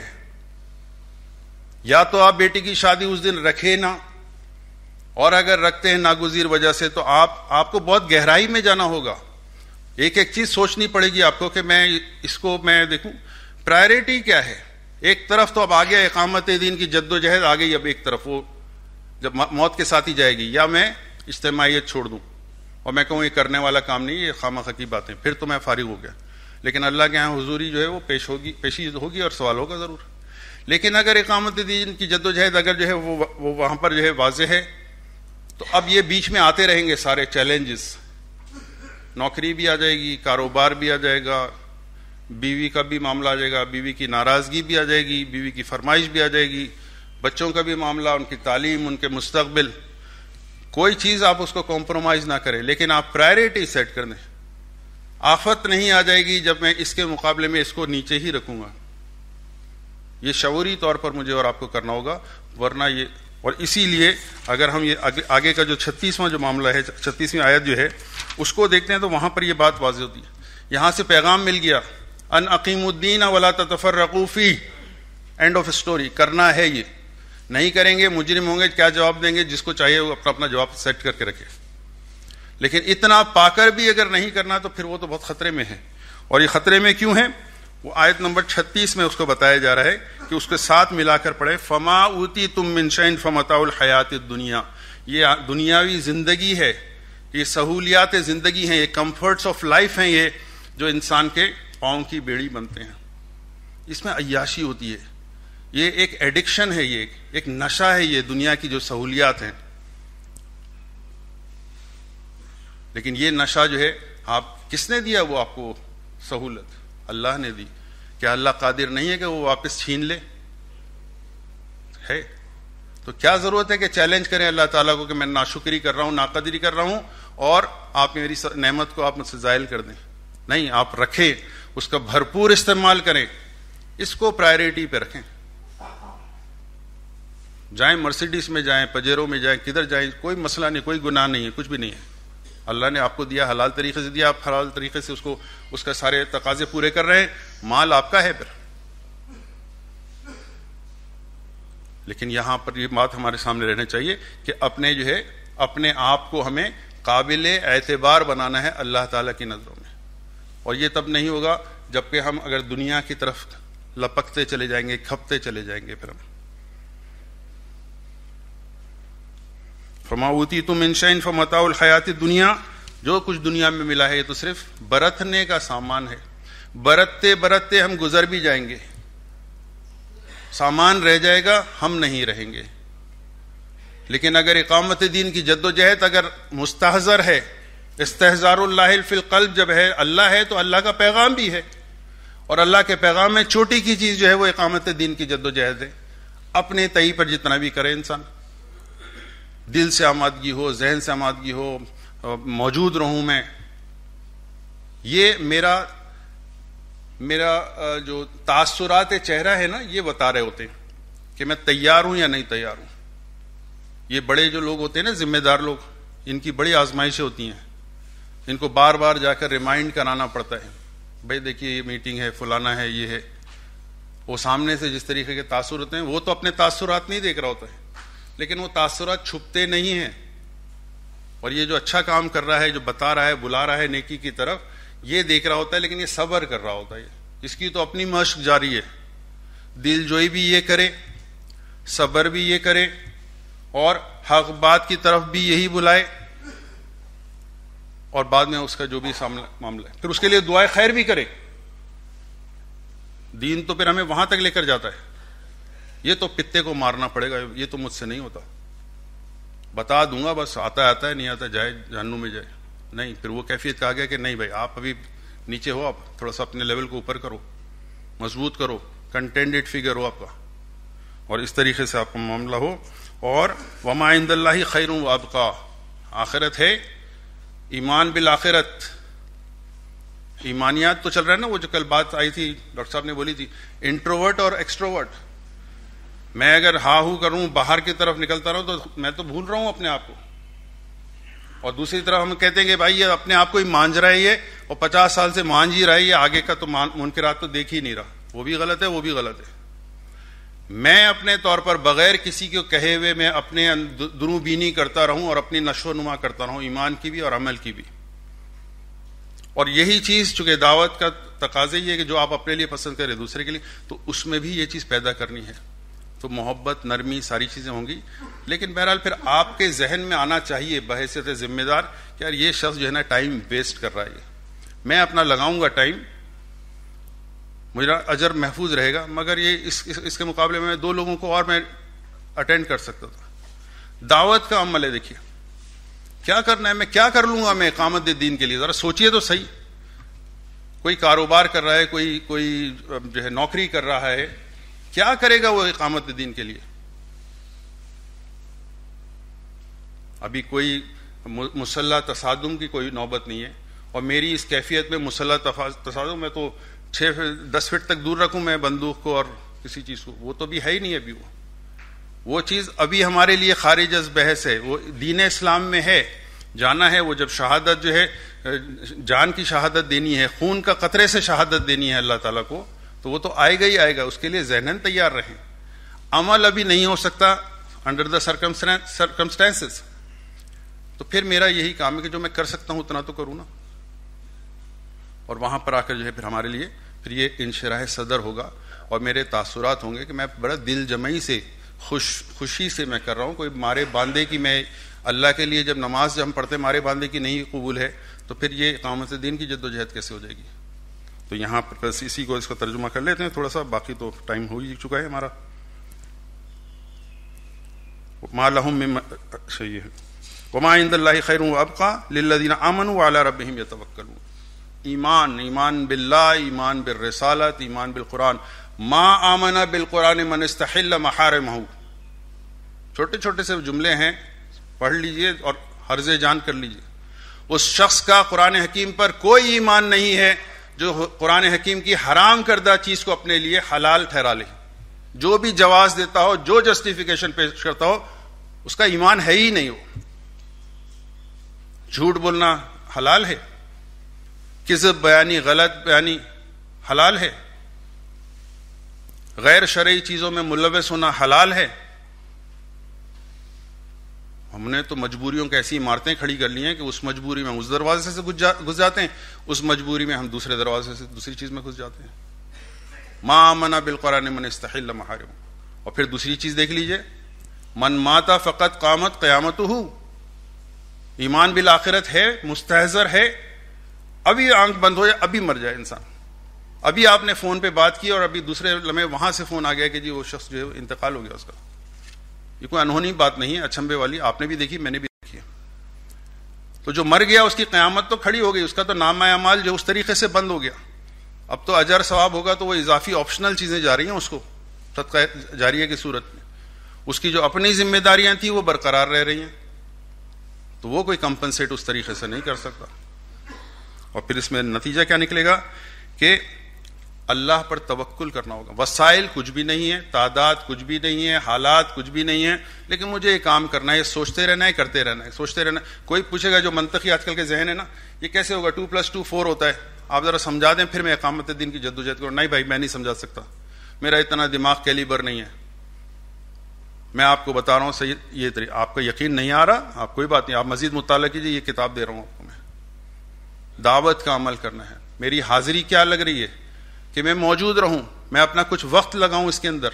या तो आप बेटी की शादी उस दिन रखे ना और अगर रखते हैं नागुजीर वजह से तो आप आपको बहुत गहराई में जाना होगा एक एक चीज सोचनी पड़ेगी आपको कि मैं इसको मैं देखूं प्रायोरिटी क्या है एक तरफ तो अब आ गया इकामत दिन की जद्दोजहद आ गई अब एक तरफ वो जब मौत के साथ ही जाएगी या मैं इज्तमाहीत छोड़ दूँ और मैं कहूँ ये करने वाला काम नहीं ये खामा खा की बातें फिर तो मैं फारिग हो गया लेकिन अल्लाह के यहाँ हजूरी जो है वो पेश होगी पेशी होगी और सवाल होगा ज़रूर लेकिन अगर इकामत दिन की जद्दोजहद अगर जो है वो वो वहां पर जो है वाज है तो अब ये बीच में आते रहेंगे सारे चैलेंजेस नौकरी भी आ जाएगी कारोबार भी आ जाएगा बीवी का भी मामला आ जाएगा बीवी की नाराज़गी भी आ जाएगी बीवी की फरमाइश भी आ जाएगी बच्चों का भी मामला उनकी तालीम उनके मुस्तबिल कोई चीज़ आप उसको कॉम्प्रोमाइज़ ना करें लेकिन आप प्रायोरिटी सेट कर दें आफत नहीं आ जाएगी जब मैं इसके मुकाबले में इसको नीचे ही रखूँगा ये शौरी तौर पर मुझे और आपको करना होगा वरना ये और इसीलिए अगर हम ये आगे, आगे का जो छत्तीसवां जो मामला है छत्तीसवीं आयत जो है उसको देखते हैं तो वहाँ पर यह बात वाज होती है यहाँ से पैगाम मिल गया अन अकीमुद्दीन वला तफर रकूफ़ी एंड ऑफ स्टोरी करना है ये नहीं करेंगे मुजरिम होंगे क्या जवाब देंगे जिसको चाहिए वो अपना अपना जवाब सेट करके रखे लेकिन इतना पाकर भी अगर नहीं करना तो फिर वो तो बहुत ख़तरे में है और ये ख़तरे में क्यों है वो आयत नंबर 36 में उसको बताया जा रहा है कि उसके साथ मिलाकर पढ़े फमा उती तुम मिनशन फमताउल हयात दुनिया ये दुनियावी ज़िंदगी है ये सहूलियात ज़िंदगी हैं ये कम्फर्ट्स ऑफ लाइफ हैं ये जो इंसान के पाँव की बेड़ी बनते हैं इसमें अयाशी होती है ये एक एडिक्शन है ये एक नशा है ये दुनिया की जो सहूलियात हैं लेकिन ये नशा जो है आप किसने दिया वो आपको सहूलत अल्लाह ने दी क्या अल्लाह कादिर नहीं है कि वो वापस छीन ले है तो क्या ज़रूरत है कि चैलेंज करें अल्लाह ताला को कि मैं नाशुक्री कर रहा हूं नाकदरी कर रहा हूं और आप मेरी नेमत को आप मुझसे ज़ायल कर दें नहीं आप रखें उसका भरपूर इस्तेमाल करें इसको प्रायोरिटी पे रखें जाएं मर्सिडीज़ में जाएं पजेरों में जाएं किधर जाएं कोई मसला नहीं कोई गुनाह नहीं है कुछ भी नहीं है अल्लाह ने आपको दिया हलाल तरीके से दिया आप हलाल तरीके से उसको उसका सारे तकाजे पूरे कर रहे हैं माल आपका है फिर लेकिन यहां पर ये बात हमारे सामने रहना चाहिए कि अपने जो है अपने आप को हमें काबिल एतबार बनाना है अल्लाह ताला की नज़रों में और ये तब नहीं होगा जबकि हम अगर दुनिया की तरफ लपकते चले जाएंगे खपते चले जाएंगे फिर हम तो तुम इन फमताउल हयात दुनिया जो कुछ दुनिया में मिला है ये तो सिर्फ बरतने का सामान है बरतते बरतते हम गुजर भी जाएंगे सामान रह जाएगा हम नहीं रहेंगे लेकिन अगर इकामत दीन की जद्दोजहद अगर मुस्तहजर है इस्तहजारल्लाफिलकल्ब जब है अल्लाह है तो अल्लाह का पैगाम भी है और अल्लाह के पैगाम में छोटी की चीज़ जो है वो इकामत दीन की जद्दोजहद है अपने तई पर जितना भी करे इंसान दिल से आमादगी हो जहन से आमादगी हो मौजूद रहूं मैं ये मेरा मेरा जो तासुरात चेहरा है ना ये बता रहे होते हैं कि मैं तैयार हूं या नहीं तैयार हूं ये बड़े जो लोग होते हैं ना जिम्मेदार लोग इनकी बड़ी आजमाइशें होती हैं इनको बार बार जाकर रिमाइंड कराना पड़ता है भाई देखिए ये मीटिंग है फलाना है ये है वो सामने से जिस तरीके के तासुर होते हैं वो तो अपने तासुरात नहीं देख रहा होता है लेकिन वो तासरा छुपते नहीं हैं और ये जो अच्छा काम कर रहा है जो बता रहा है बुला रहा है नेकी की तरफ ये देख रहा होता है लेकिन ये सबर कर रहा होता है इसकी तो अपनी मश्क जारी है दिल जोई भी ये करे सबर भी ये करे और हक बात की तरफ भी यही बुलाए और बाद में उसका जो भी मामला है फिर उसके लिए दुआ खैर भी करे दीन तो फिर हमें वहां तक लेकर जाता है ये तो पित्ते को मारना पड़ेगा ये तो मुझसे नहीं होता बता दूंगा बस आता आता है नहीं आता जाए जानू में जाए नहीं फिर वो कैफियत कहा गया कि नहीं भाई आप अभी नीचे हो आप थोड़ा सा अपने लेवल को ऊपर करो मजबूत करो कंटेंडेड फिगर हो आपका और इस तरीके से आपका मामला हो और वमाइंदल्ला खैर आपका आखिरत है ईमान बिल आखिरत ईमानियात तो चल रहा है ना वो जो कल बात आई थी डॉक्टर साहब ने बोली थी इंट्रोवर्ट और एक्सट्रोवर्ट मैं अगर हा हू करूं बाहर की तरफ निकलता रहूं तो मैं तो भूल रहा हूं अपने आप को और दूसरी तरफ हम कहते हैं कि भाई ये अपने आप को ही मांझ रहा है ये और पचास साल से मांझ ही रहा है ये आगे का तो मुनकरात तो देख ही नहीं रहा वो भी गलत है वो भी गलत है मैं अपने तौर पर बगैर किसी को कहे हुए मैं अपने दुरुबीनी करता रहूं और अपनी नशो नुमा करता रहूं ईमान की भी और अमल की भी और यही चीज़ चूंकि दावत का तकाजे ये है कि जो आप अपने लिए पसंद करें दूसरे के लिए तो उसमें भी ये चीज़ पैदा करनी है तो मोहब्बत नरमी सारी चीज़ें होंगी लेकिन बहरहाल फिर आपके जहन में आना चाहिए बहसीत ज़िम्मेदार कि यार ये शख्स जो है ना टाइम वेस्ट कर रहा है मैं अपना लगाऊंगा टाइम मुझे अजर महफूज रहेगा मगर ये इस, इस इसके मुकाबले में दो लोगों को और मैं अटेंड कर सकता था दावत का अमल है देखिए क्या करना है मैं क्या कर लूंगा मैं कामत दीन के लिए ज़रा सोचिए तो सही कोई कारोबार कर रहा है कोई कोई जो है नौकरी कर रहा है क्या करेगा वो इकामत दिन के लिए अभी कोई मुसल्ला तसादम की कोई नौबत नहीं है और मेरी इस कैफियत में मुसल्ला तसादुम मैं तो छः दस फिट तक दूर रखूं मैं बंदूक को और किसी चीज़ को वो तो भी है ही नहीं अभी वो वो चीज़ अभी हमारे लिए खारिज अज बहस है वो दीन इस्लाम में है जाना है वो जब शहादत जो है जान की शहादत देनी है खून का कतरे से शहादत देनी है अल्लाह ताला को तो वो तो आएगा ही आएगा उसके लिए जहनन तैयार रहें अमल अभी नहीं हो सकता अंडर द सर्कमस्टेंसेस तो फिर मेरा यही काम है कि जो मैं कर सकता हूं उतना तो करूँ ना और वहां पर आकर जो है फिर हमारे लिए फिर ये इनशराह सदर होगा और मेरे तासुरात होंगे कि मैं बड़ा दिल जमई से खुश खुशी से मैं कर रहा हूँ कोई मारे बांधे की मैं अल्लाह के लिए जब नमाज जब हम पढ़ते मारे बांधे की नहीं कबूल है तो फिर ये कामत दिन की जद्दोजहद कैसे हो जाएगी तो यहाँ पर बस इसी को इसका तर्जुमा कर लेते हैं थोड़ा सा बाकी तो टाइम हो ही चुका है हमारा मालहम में सही है वमा इंदल्ला खैर अबका आमन वाला रब ही यतवक्लूँ ईमान ईमान बिल्ला ईमान बिल रसालत ईमान कुरान माँ आमना मन मनस्तहिल महार महू छोटे छोटे से जुमले हैं पढ़ लीजिए और हर्ज जान कर लीजिए उस शख्स का कुरान हकीम पर कोई ईमान नहीं है जो कुरान हकीम की हराम करदा चीज़ को अपने लिए हलाल ठहरा ले जो भी जवाब देता हो जो जस्टिफिकेशन पेश करता हो उसका ईमान है ही नहीं वो झूठ बोलना हलाल है किजब बयानी गलत बयानी हलाल है गैर शर्य चीज़ों में मुलवस होना हलाल है हमने तो मजबूरियों की ऐसी इमारतें खड़ी कर ली हैं कि उस मजबूरी में उस दरवाजे से घुस जा, जाते हैं उस मजबूरी में हम दूसरे दरवाजे से दूसरी चीज़ में घुस जाते हैं माँ मना बिलकुरान मन इस्तल महार और फिर दूसरी चीज़ देख लीजिए मन माता फ़कत कामत क़यामत हो ईमान बिल आखिरत है मुस्तजर है अभी आंख बंद हो जाए अभी मर जाए इंसान अभी आपने फ़ोन पे बात की और अभी दूसरे लम्हे वहां से फ़ोन आ गया कि जी वो शख्स जो है इंतकाल हो गया उसका ये कोई अनहोनी बात नहीं है अचंभे वाली आपने भी देखी मैंने भी देखी तो जो मर गया उसकी क्यामत तो खड़ी हो गई उसका तो नाम जो उस तरीके से बंद हो गया अब तो अजर स्वाब होगा तो वो इजाफी ऑप्शनल चीज़ें जा रही हैं उसको सदका जारिया की सूरत में उसकी जो अपनी जिम्मेदारियां थी वो बरकरार रह रही हैं तो वो कोई कंपनसेट उस तरीके से नहीं कर सकता और फिर इसमें नतीजा क्या निकलेगा कि अल्लाह पर तवक्ल करना होगा वसाइल कुछ भी नहीं है तादाद कुछ भी नहीं है हालात कुछ भी नहीं है लेकिन मुझे ये काम करना है सोचते रहना है करते रहना है सोचते रहना है कोई पूछेगा जो मंतकी आजकल के जहन है ना ये कैसे होगा टू प्लस टू फोर होता है आप ज़रा समझा दें फिर मैं अकामत दिन की जद्दोजहद करूँ नहीं भाई मैं नहीं समझा सकता मेरा इतना दिमाग कैलीबर नहीं है मैं आपको बता रहा हूँ सही ये तरी आपका यकीन नहीं आ रहा आप कोई बात नहीं आप मजीद मुताल कीजिए ये किताब दे रहा हूँ आपको मैं दावत का अमल करना है मेरी हाजिरी क्या लग रही है कि मैं मौजूद रहूं मैं अपना कुछ वक्त लगाऊं इसके अंदर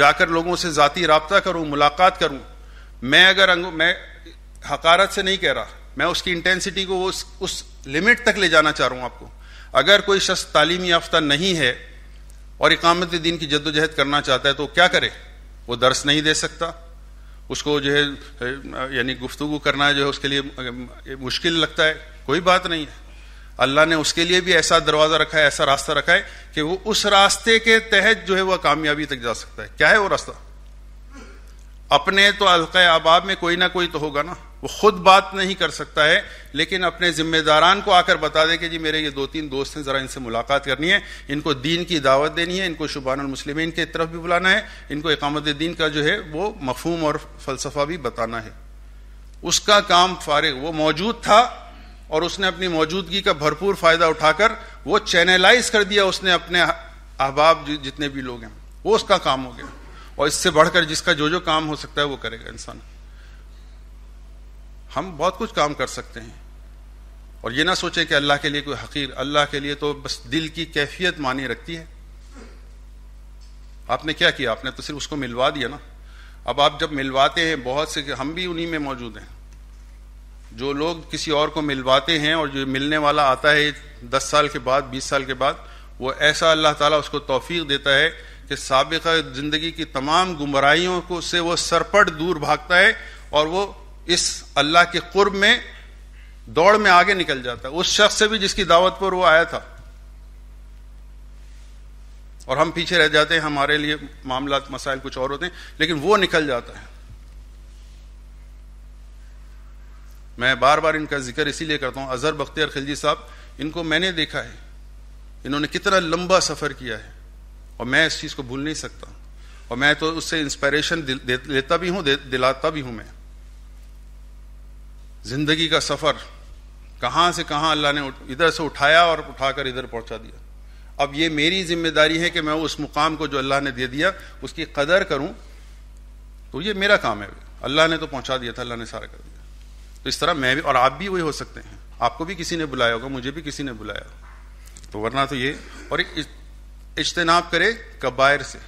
जाकर लोगों से ज़ाती रबता करूं मुलाकात करूं मैं अगर मैं हकारत से नहीं कह रहा मैं उसकी इंटेंसिटी को उस उस लिमिट तक ले जाना चाह रहा हूँ आपको अगर कोई शख्स तालीम याफ्ता नहीं है और इकामत दिन की जद्दोजहद करना चाहता है तो क्या करे वो दर्स नहीं दे सकता उसको जो है यानी गुफ्तु करना जो है उसके लिए मुश्किल लगता है कोई बात नहीं है अल्लाह ने उसके लिए भी ऐसा दरवाजा रखा है ऐसा रास्ता रखा है कि वो उस रास्ते के तहत जो है वह कामयाबी तक जा सकता है क्या है वो रास्ता अपने तो अलका अहबाब में कोई ना कोई तो होगा ना वो खुद बात नहीं कर सकता है लेकिन अपने जिम्मेदारान को आकर बता दे कि जी मेरे ये दो तीन दोस्त हैं ज़रा इनसे मुलाकात करनी है इनको दीन की दावत देनी है इनको शुबान मुस्लिम इनके तरफ भी बुलाना है इनको इकामत दीन का जो है वो मफहम और फलसफा भी बताना है उसका काम फारिग वो मौजूद था और उसने अपनी मौजूदगी का भरपूर फ़ायदा उठाकर वो चैनलाइज कर दिया उसने अपने अहबाब जितने भी लोग हैं वो उसका काम हो गया और इससे बढ़कर जिसका जो जो काम हो सकता है वो करेगा इंसान हम बहुत कुछ काम कर सकते हैं और ये ना सोचे कि अल्लाह के लिए कोई हकीर अल्लाह के लिए तो बस दिल की कैफियत मानी रखती है आपने क्या किया आपने तो सिर्फ उसको मिलवा दिया ना अब आप जब मिलवाते हैं बहुत से हम भी उन्हीं में मौजूद हैं जो लोग किसी और को मिलवाते हैं और जो मिलने वाला आता है दस साल के बाद बीस साल के बाद वो ऐसा अल्लाह ताला उसको तोफ़ी देता है कि सबका ज़िंदगी की तमाम गुमराहियों को से वो सरपट दूर भागता है और वो इस अल्लाह के कुर्ब में दौड़ में आगे निकल जाता है उस शख्स से भी जिसकी दावत पर वो आया था और हम पीछे रह जाते हैं हमारे लिए मामला मसाइल कुछ और होते हैं लेकिन वो निकल जाता है मैं बार बार इनका जिक्र इसीलिए करता हूँ अजहर बख्तियार खिलजी साहब इनको मैंने देखा है इन्होंने कितना लंबा सफ़र किया है और मैं इस चीज़ को भूल नहीं सकता और मैं तो उससे इंस्पायरेशन लेता भी हूँ दिलाता भी हूँ मैं ज़िंदगी का सफ़र कहाँ से कहाँ अल्लाह ने इधर से उठाया और उठाकर इधर पहुँचा दिया अब ये मेरी जिम्मेदारी है कि मैं उस मुकाम को जो अल्लाह ने दे दिया उसकी कदर करूँ तो ये मेरा काम है अल्लाह ने तो पहुँचा दिया था अल्लाह ने सारा कर दिया तो इस तरह मैं भी और आप भी वही हो सकते हैं आपको भी किसी ने बुलाया होगा मुझे भी किसी ने बुलाया तो वरना तो ये और इज्तनाब करे कबायर से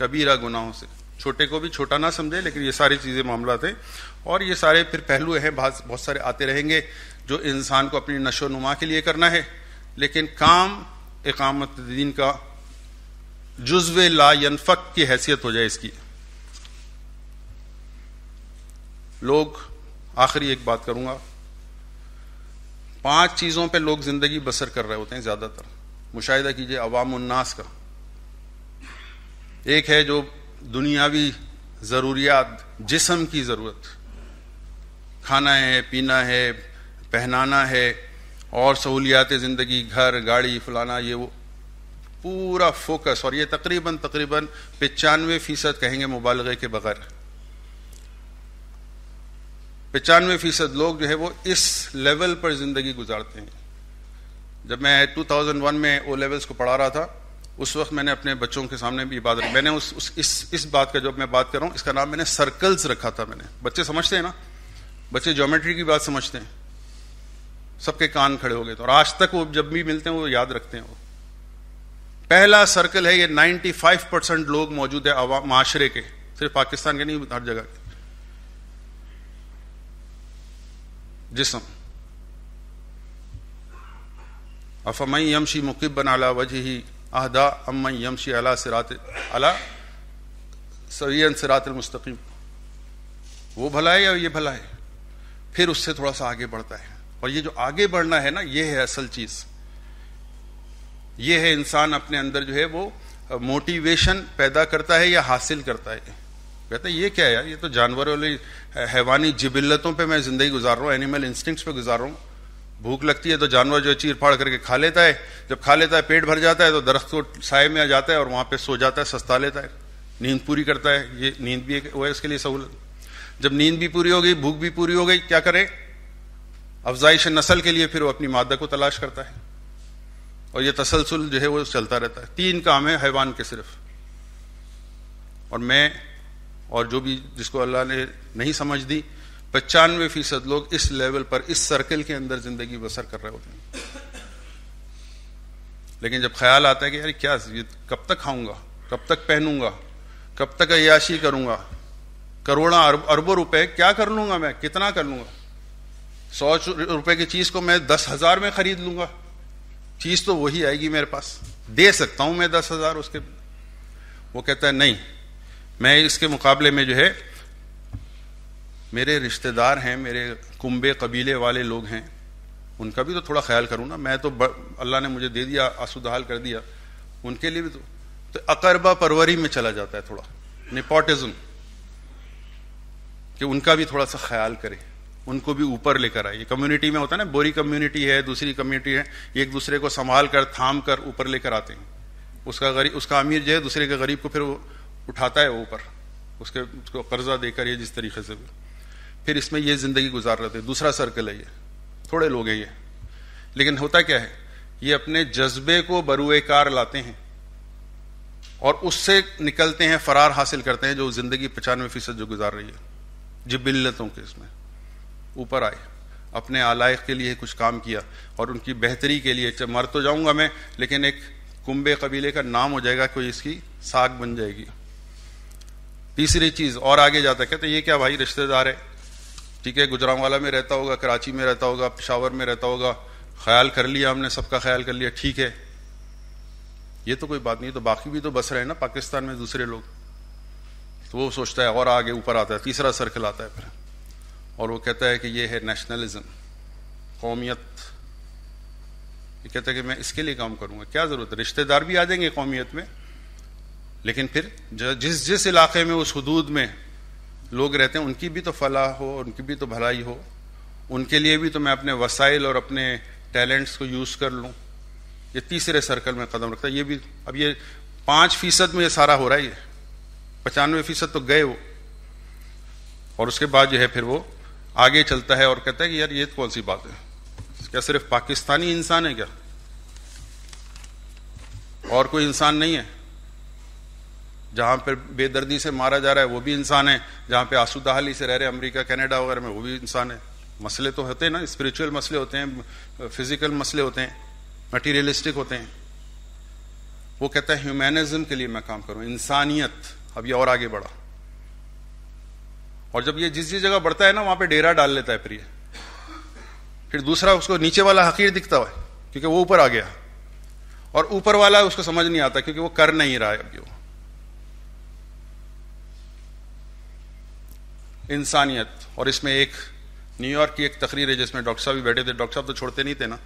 कबीरा गुनाहों से छोटे को भी छोटा ना समझे लेकिन ये सारी चीज़ें मामला थे और ये सारे फिर पहलू हैं बहुत सारे आते रहेंगे जो इंसान को अपनी नशो नुमा के लिए करना है लेकिन काम इकामत दीन का जुज्व ला यनफक की हैसियत हो जाए इसकी लोग आखिरी एक बात करूंगा पांच चीज़ों पे लोग ज़िंदगी बसर कर रहे होते हैं ज़्यादातर मुशाहिदा कीजिए अवाम उन्नास का एक है जो दुनियावी ज़रूरियात जिसम की ज़रूरत खाना है पीना है पहनाना है और सहूलियात ज़िंदगी घर गाड़ी फलाना ये वो पूरा फोकस और ये तकरीबन तकरीबन पचानवे फ़ीसद कहेंगे मुबालगे के बगैर पचानवे फीसद लोग जो है वो इस लेवल पर ज़िंदगी गुजारते हैं जब मैं 2001 में ओ लेवल्स को पढ़ा रहा था उस वक्त मैंने अपने बच्चों के सामने भी बात मैंने उस, उस इस इस बात का जो मैं बात कर रहा हूँ इसका नाम मैंने सर्कल्स रखा था मैंने बच्चे समझते हैं ना बच्चे ज्योमेट्री की बात समझते हैं सबके कान खड़े हो गए थे और आज तक वो जब भी मिलते हैं वो याद रखते हैं वो पहला सर्कल है ये 95 परसेंट लोग मौजूद है माशरे के सिर्फ पाकिस्तान के नहीं हर जगह के जिसम अफमई यमशी मुकबन अला वजही अहदा अमई यमशी अला सिरात अला सरात सिरातमस्तकीम वो भला है या ये भला है फिर उससे थोड़ा सा आगे बढ़ता है और ये जो आगे बढ़ना है ना ये है असल चीज़ ये है इंसान अपने अंदर जो है वो मोटिवेशन पैदा करता है या हासिल करता है कहते ये क्या यार ये तो जानवर वाली हैवानी जिबिल्लतों पे मैं ज़िंदगी गुजार रहा हूँ एनिमल इंस्टिंक्ट्स पे गुजार रहा हूँ भूख लगती है तो जानवर जो चीर फाड़ करके खा लेता है जब खा लेता है पेट भर जाता है तो दरख्त को साय में आ जाता है और वहाँ पर सो जाता है सस्ता लेता है नींद पूरी करता है ये नींद भी एक वो है इसके लिए सहूलत जब नींद भी पूरी हो गई भूख भी पूरी हो गई क्या करे अफजाइश नस्ल के लिए फिर वो अपनी मादा को तलाश करता है और ये तसलसल जो है वो चलता रहता है तीन काम है हैवान के सिर्फ और मैं और जो भी जिसको अल्लाह ने नहीं समझ दी पचानवे फीसद लोग इस लेवल पर इस सर्कल के अंदर ज़िंदगी बसर कर रहे होते हैं लेकिन जब ख्याल आता है कि यार क्या ये कब तक खाऊंगा कब तक पहनूंगा कब तक अयाशी करूंगा करोड़ा अरब अरबों रुपए क्या कर लूंगा मैं कितना कर लूंगा सौ रुपए की चीज़ को मैं दस हज़ार में ख़रीद लूंगा चीज़ तो वही आएगी मेरे पास दे सकता हूं मैं दस हज़ार उसके वो कहता है नहीं मैं इसके मुकाबले में जो है मेरे रिश्तेदार हैं मेरे कुंबे कबीले वाले लोग हैं उनका भी तो थोड़ा ख्याल करूँ ना मैं तो अल्लाह ने मुझे दे दिया आसुदहाल कर दिया उनके लिए भी तो, तो अकरबा परवरी में चला जाता है थोड़ा निपोटिज्म कि उनका भी थोड़ा सा ख्याल करें उनको भी ऊपर लेकर आइए कम्युनिटी में होता है ना बोरी कम्युनिटी है दूसरी कम्युनिटी है एक दूसरे को संभाल कर थाम कर ऊपर लेकर आते हैं उसका गरीब उसका अमीर जो है दूसरे के गरीब को फिर वो उठाता है वो ऊपर उसके उसको कर्जा देकर ये जिस तरीके से फिर इसमें ये जिंदगी गुजार रहे थे दूसरा सर्कल है ये थोड़े लोग हैं ये लेकिन होता क्या है ये अपने जज्बे को बरुएकार लाते हैं और उससे निकलते हैं फरार हासिल करते हैं जो जिंदगी पचानवे फीसद जो गुजार रही है जिबिल्लतों के इसमें ऊपर आए अपने आलायक के लिए कुछ काम किया और उनकी बेहतरी के लिए अच्छा, मर तो जाऊंगा मैं लेकिन एक कुंबे कबीले का नाम हो जाएगा कोई इसकी साग बन जाएगी तीसरी चीज और आगे जाता है कहते ये क्या भाई रिश्तेदार है ठीक है वाला में रहता होगा कराची में रहता होगा पिशावर में रहता होगा ख्याल कर लिया हमने सबका ख्याल कर लिया ठीक है ये तो कोई बात नहीं तो बाकी भी तो बस रहे ना पाकिस्तान में दूसरे लोग तो वो सोचता है और आगे ऊपर आता है तीसरा सर्कल आता है फिर और वो कहता है कि ये है नेशनलिज्म कौमियत ये कहता है कि मैं इसके लिए काम करूँगा क्या ज़रूरत है रिश्तेदार भी आ जाएंगे कौमियत में लेकिन फिर जिस जिस इलाके में उस हदूद में लोग रहते हैं उनकी भी तो फलाह हो उनकी भी तो भलाई हो उनके लिए भी तो मैं अपने वसाइल और अपने टैलेंट्स को यूज़ कर लूँ ये तीसरे सर्कल में कदम रखता है ये भी अब ये पाँच फीसद में ये सारा हो रहा है ये पचानवे फीसद तो गए वो और उसके बाद जो है फिर वो आगे चलता है और कहता है कि यार ये कौन सी बात है क्या सिर्फ पाकिस्तानी इंसान है क्या और कोई इंसान नहीं है जहाँ पर बेदर्दी से मारा जा रहा है वो भी इंसान है जहाँ पे दहाली से रह रहे अमेरिका कनाडा वगैरह में वो भी इंसान है मसले तो होते हैं ना स्पिरिचुअल मसले होते हैं फिजिकल मसले होते हैं मटीरियलिस्टिक होते हैं वो कहता है ह्यूमैनिज्म के लिए मैं काम करूँ इंसानियत अब ये और आगे बढ़ा और जब ये जिस जिस जगह बढ़ता है ना वहां पे डेरा डाल लेता है प्रिय फिर दूसरा उसको नीचे वाला हकीर दिखता है क्योंकि वो ऊपर आ गया और ऊपर वाला उसको समझ नहीं आता क्योंकि वो कर नहीं रहा है अभी वो इंसानियत और इसमें एक न्यूयॉर्क की एक तकरीर है जिसमें डॉक्टर साहब भी बैठे थे डॉक्टर साहब तो छोड़ते नहीं थे ना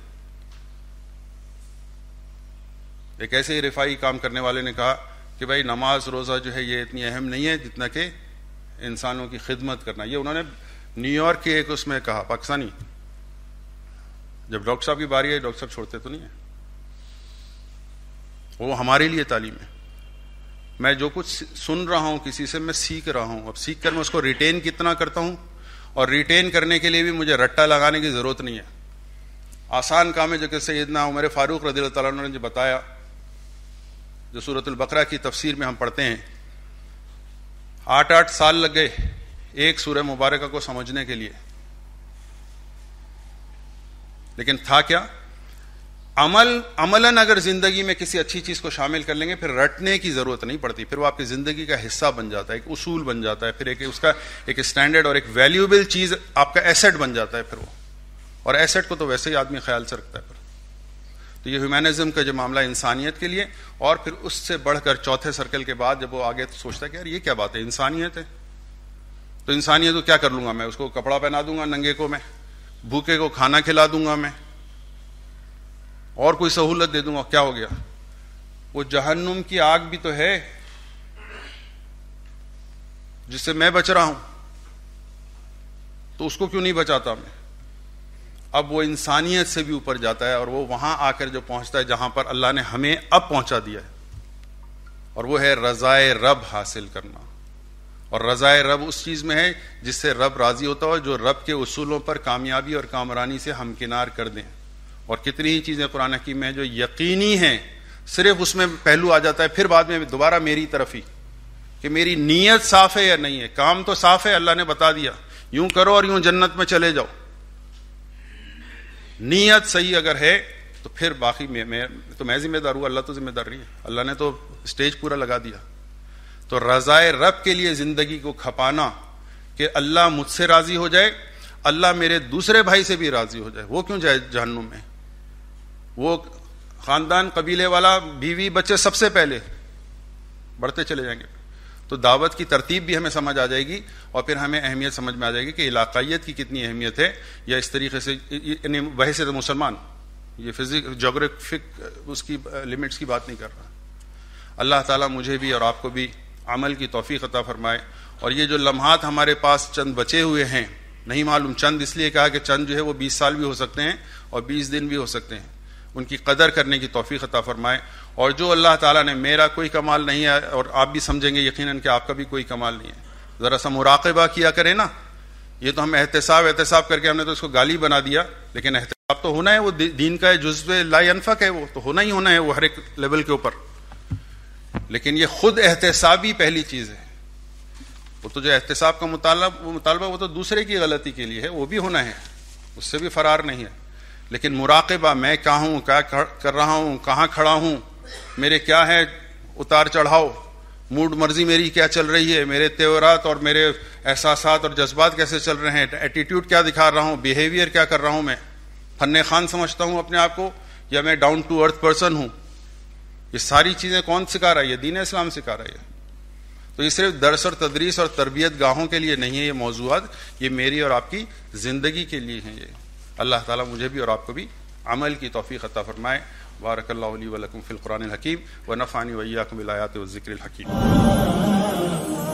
एक ऐसे ही रिफाई काम करने वाले ने कहा कि भाई नमाज रोज़ा जो है ये इतनी अहम नहीं है जितना कि इंसानों की खिदमत करना ये उन्होंने न्यूयॉर्क के एक उसमें कहा पाकिस्तानी जब डॉक्टर साहब की बारी है डॉक्टर साहब छोड़ते तो नहीं है वो हमारे लिए तालीम है मैं जो कुछ सुन रहा हूँ किसी से मैं सीख रहा हूँ अब सीख कर मैं उसको रिटेन कितना करता हूँ और रिटेन करने के लिए भी मुझे रट्टा लगाने की ज़रूरत नहीं है आसान काम है जो कि सैदना उमर फ़ारूक रजी ने जो बताया जो बकरा की तफसीर में हम पढ़ते हैं आठ आठ साल लग गए एक सूर्य मुबारक को समझने के लिए लेकिन था क्या अमल अमलन अगर जिंदगी में किसी अच्छी चीज को शामिल कर लेंगे फिर रटने की जरूरत नहीं पड़ती फिर वो आपकी जिंदगी का हिस्सा बन जाता है एक उसूल बन जाता है फिर एक उसका एक स्टैंडर्ड और एक वैल्यूएबल चीज आपका एसेट बन जाता है फिर वो और एसेट को तो वैसे ही आदमी ख्याल से रखता है फिर तो ये ह्यूमैनिज्म का जो मामला इंसानियत के लिए और फिर उससे बढ़कर चौथे सर्कल के बाद जब वो आगे तो सोचता है कि यार ये क्या बात है इंसानियत है तो इंसानियत को क्या कर लूंगा मैं उसको कपड़ा पहना दूंगा नंगे को मैं भूखे को खाना खिला दूंगा मैं और कोई सहूलत दे दूंगा क्या हो गया वो जहन्नुम की आग भी तो है जिससे मैं बच रहा हूं तो उसको क्यों नहीं बचाता मैं अब वो इंसानियत से भी ऊपर जाता है और वो वहां आकर जो पहुंचता है जहां पर अल्लाह ने हमें अब पहुंचा दिया है और वो है रज़ाए रब हासिल करना और रज़ाए रब उस चीज़ में है जिससे रब राज़ी होता हो जो रब के उसूलों पर कामयाबी और कामरानी से हमकिनार कर दें और कितनी ही चीज़ें कुरान हकीम में जो यकीनी हैं सिर्फ उसमें पहलू आ जाता है फिर बाद में दोबारा मेरी तरफ ही कि मेरी नीयत साफ है या नहीं है काम तो साफ है अल्लाह ने बता दिया यूं करो और यूं जन्नत में चले जाओ नीयत सही अगर है तो फिर बाकी मैं, मैं तो मैं जिम्मेदार हूँ अल्लाह तो जिम्मेदार नहीं है अल्लाह ने तो स्टेज पूरा लगा दिया तो रज़ाए रब के लिए ज़िंदगी को खपाना कि अल्लाह मुझसे राज़ी हो जाए अल्लाह मेरे दूसरे भाई से भी राज़ी हो जाए वो क्यों जाए जहनुम में वो खानदान कबीले वाला बीवी बच्चे सबसे पहले बढ़ते चले जाएंगे तो दावत की तरतीब भी हमें समझ आ जाएगी और फिर हमें अहमियत समझ में आ जाएगी कि इलाकाइत की कितनी अहमियत है या इस तरीके से वैसे वह से तो मुसलमान ये फिजिक जोग्राफिक उसकी लिमिट्स की बात नहीं कर रहा अल्लाह ताला मुझे भी और आपको भी अमल की तोफ़ी अता फरमाए और ये जो लम्हात हमारे पास चंद बचे हुए हैं नहीं मालूम चंद इसलिए कहा कि चंद जो है वो बीस साल भी हो सकते हैं और बीस दिन भी हो सकते हैं उनकी कदर करने की तोफ़ी अता फ़रमाएं और जो अल्लाह ताला ने मेरा कोई कमाल नहीं है और आप भी समझेंगे यकीनन कि आपका भी कोई कमाल नहीं है ज़रा सा मुराकबा किया करें ना ये तो हम एहतसाब एहतसाब करके हमने तो इसको गाली बना दिया लेकिन एहतसाब तो होना है वो दीन का है जुज्व अनफक है वो तो होना ही होना है वो हर एक लेवल के ऊपर लेकिन ये खुद एहतसाबी पहली चीज़ है वो तो जो एहतसाब का मुतालबा वो मुतालबा वो तो दूसरे की गलती के लिए है वो भी होना है उससे भी फरार नहीं है लेकिन मुराकबा मैं क्या हूँ क्या कर रहा हूँ कहाँ खड़ा हूँ मेरे क्या है उतार चढ़ाव मूड मर्जी मेरी क्या चल रही है मेरे तेवरात और मेरे एहसास और जज्बात कैसे चल रहे हैं एटीट्यूड क्या दिखा रहा हूँ बिहेवियर क्या कर रहा हूँ मैं फन्ने खान समझता हूँ अपने आप को या मैं डाउन टू अर्थ पर्सन हूँ ये सारी चीज़ें कौन सिखा रहा है ये दीन इस्लाम सिखा रहा है तो ये सिर्फ दरस और तदरीस और तरबियत गाहों के लिए नहीं है ये मौजूद ये मेरी और आपकी ज़िंदगी के लिए हैं ये अल्लाह ताला मुझे भी और आपको भी अमल की तोफ़ी अता फ़रमाए बारकल्ला वलकम हकीम व नफ़ानी वैयाकम विलायात वज़िक्र हकीम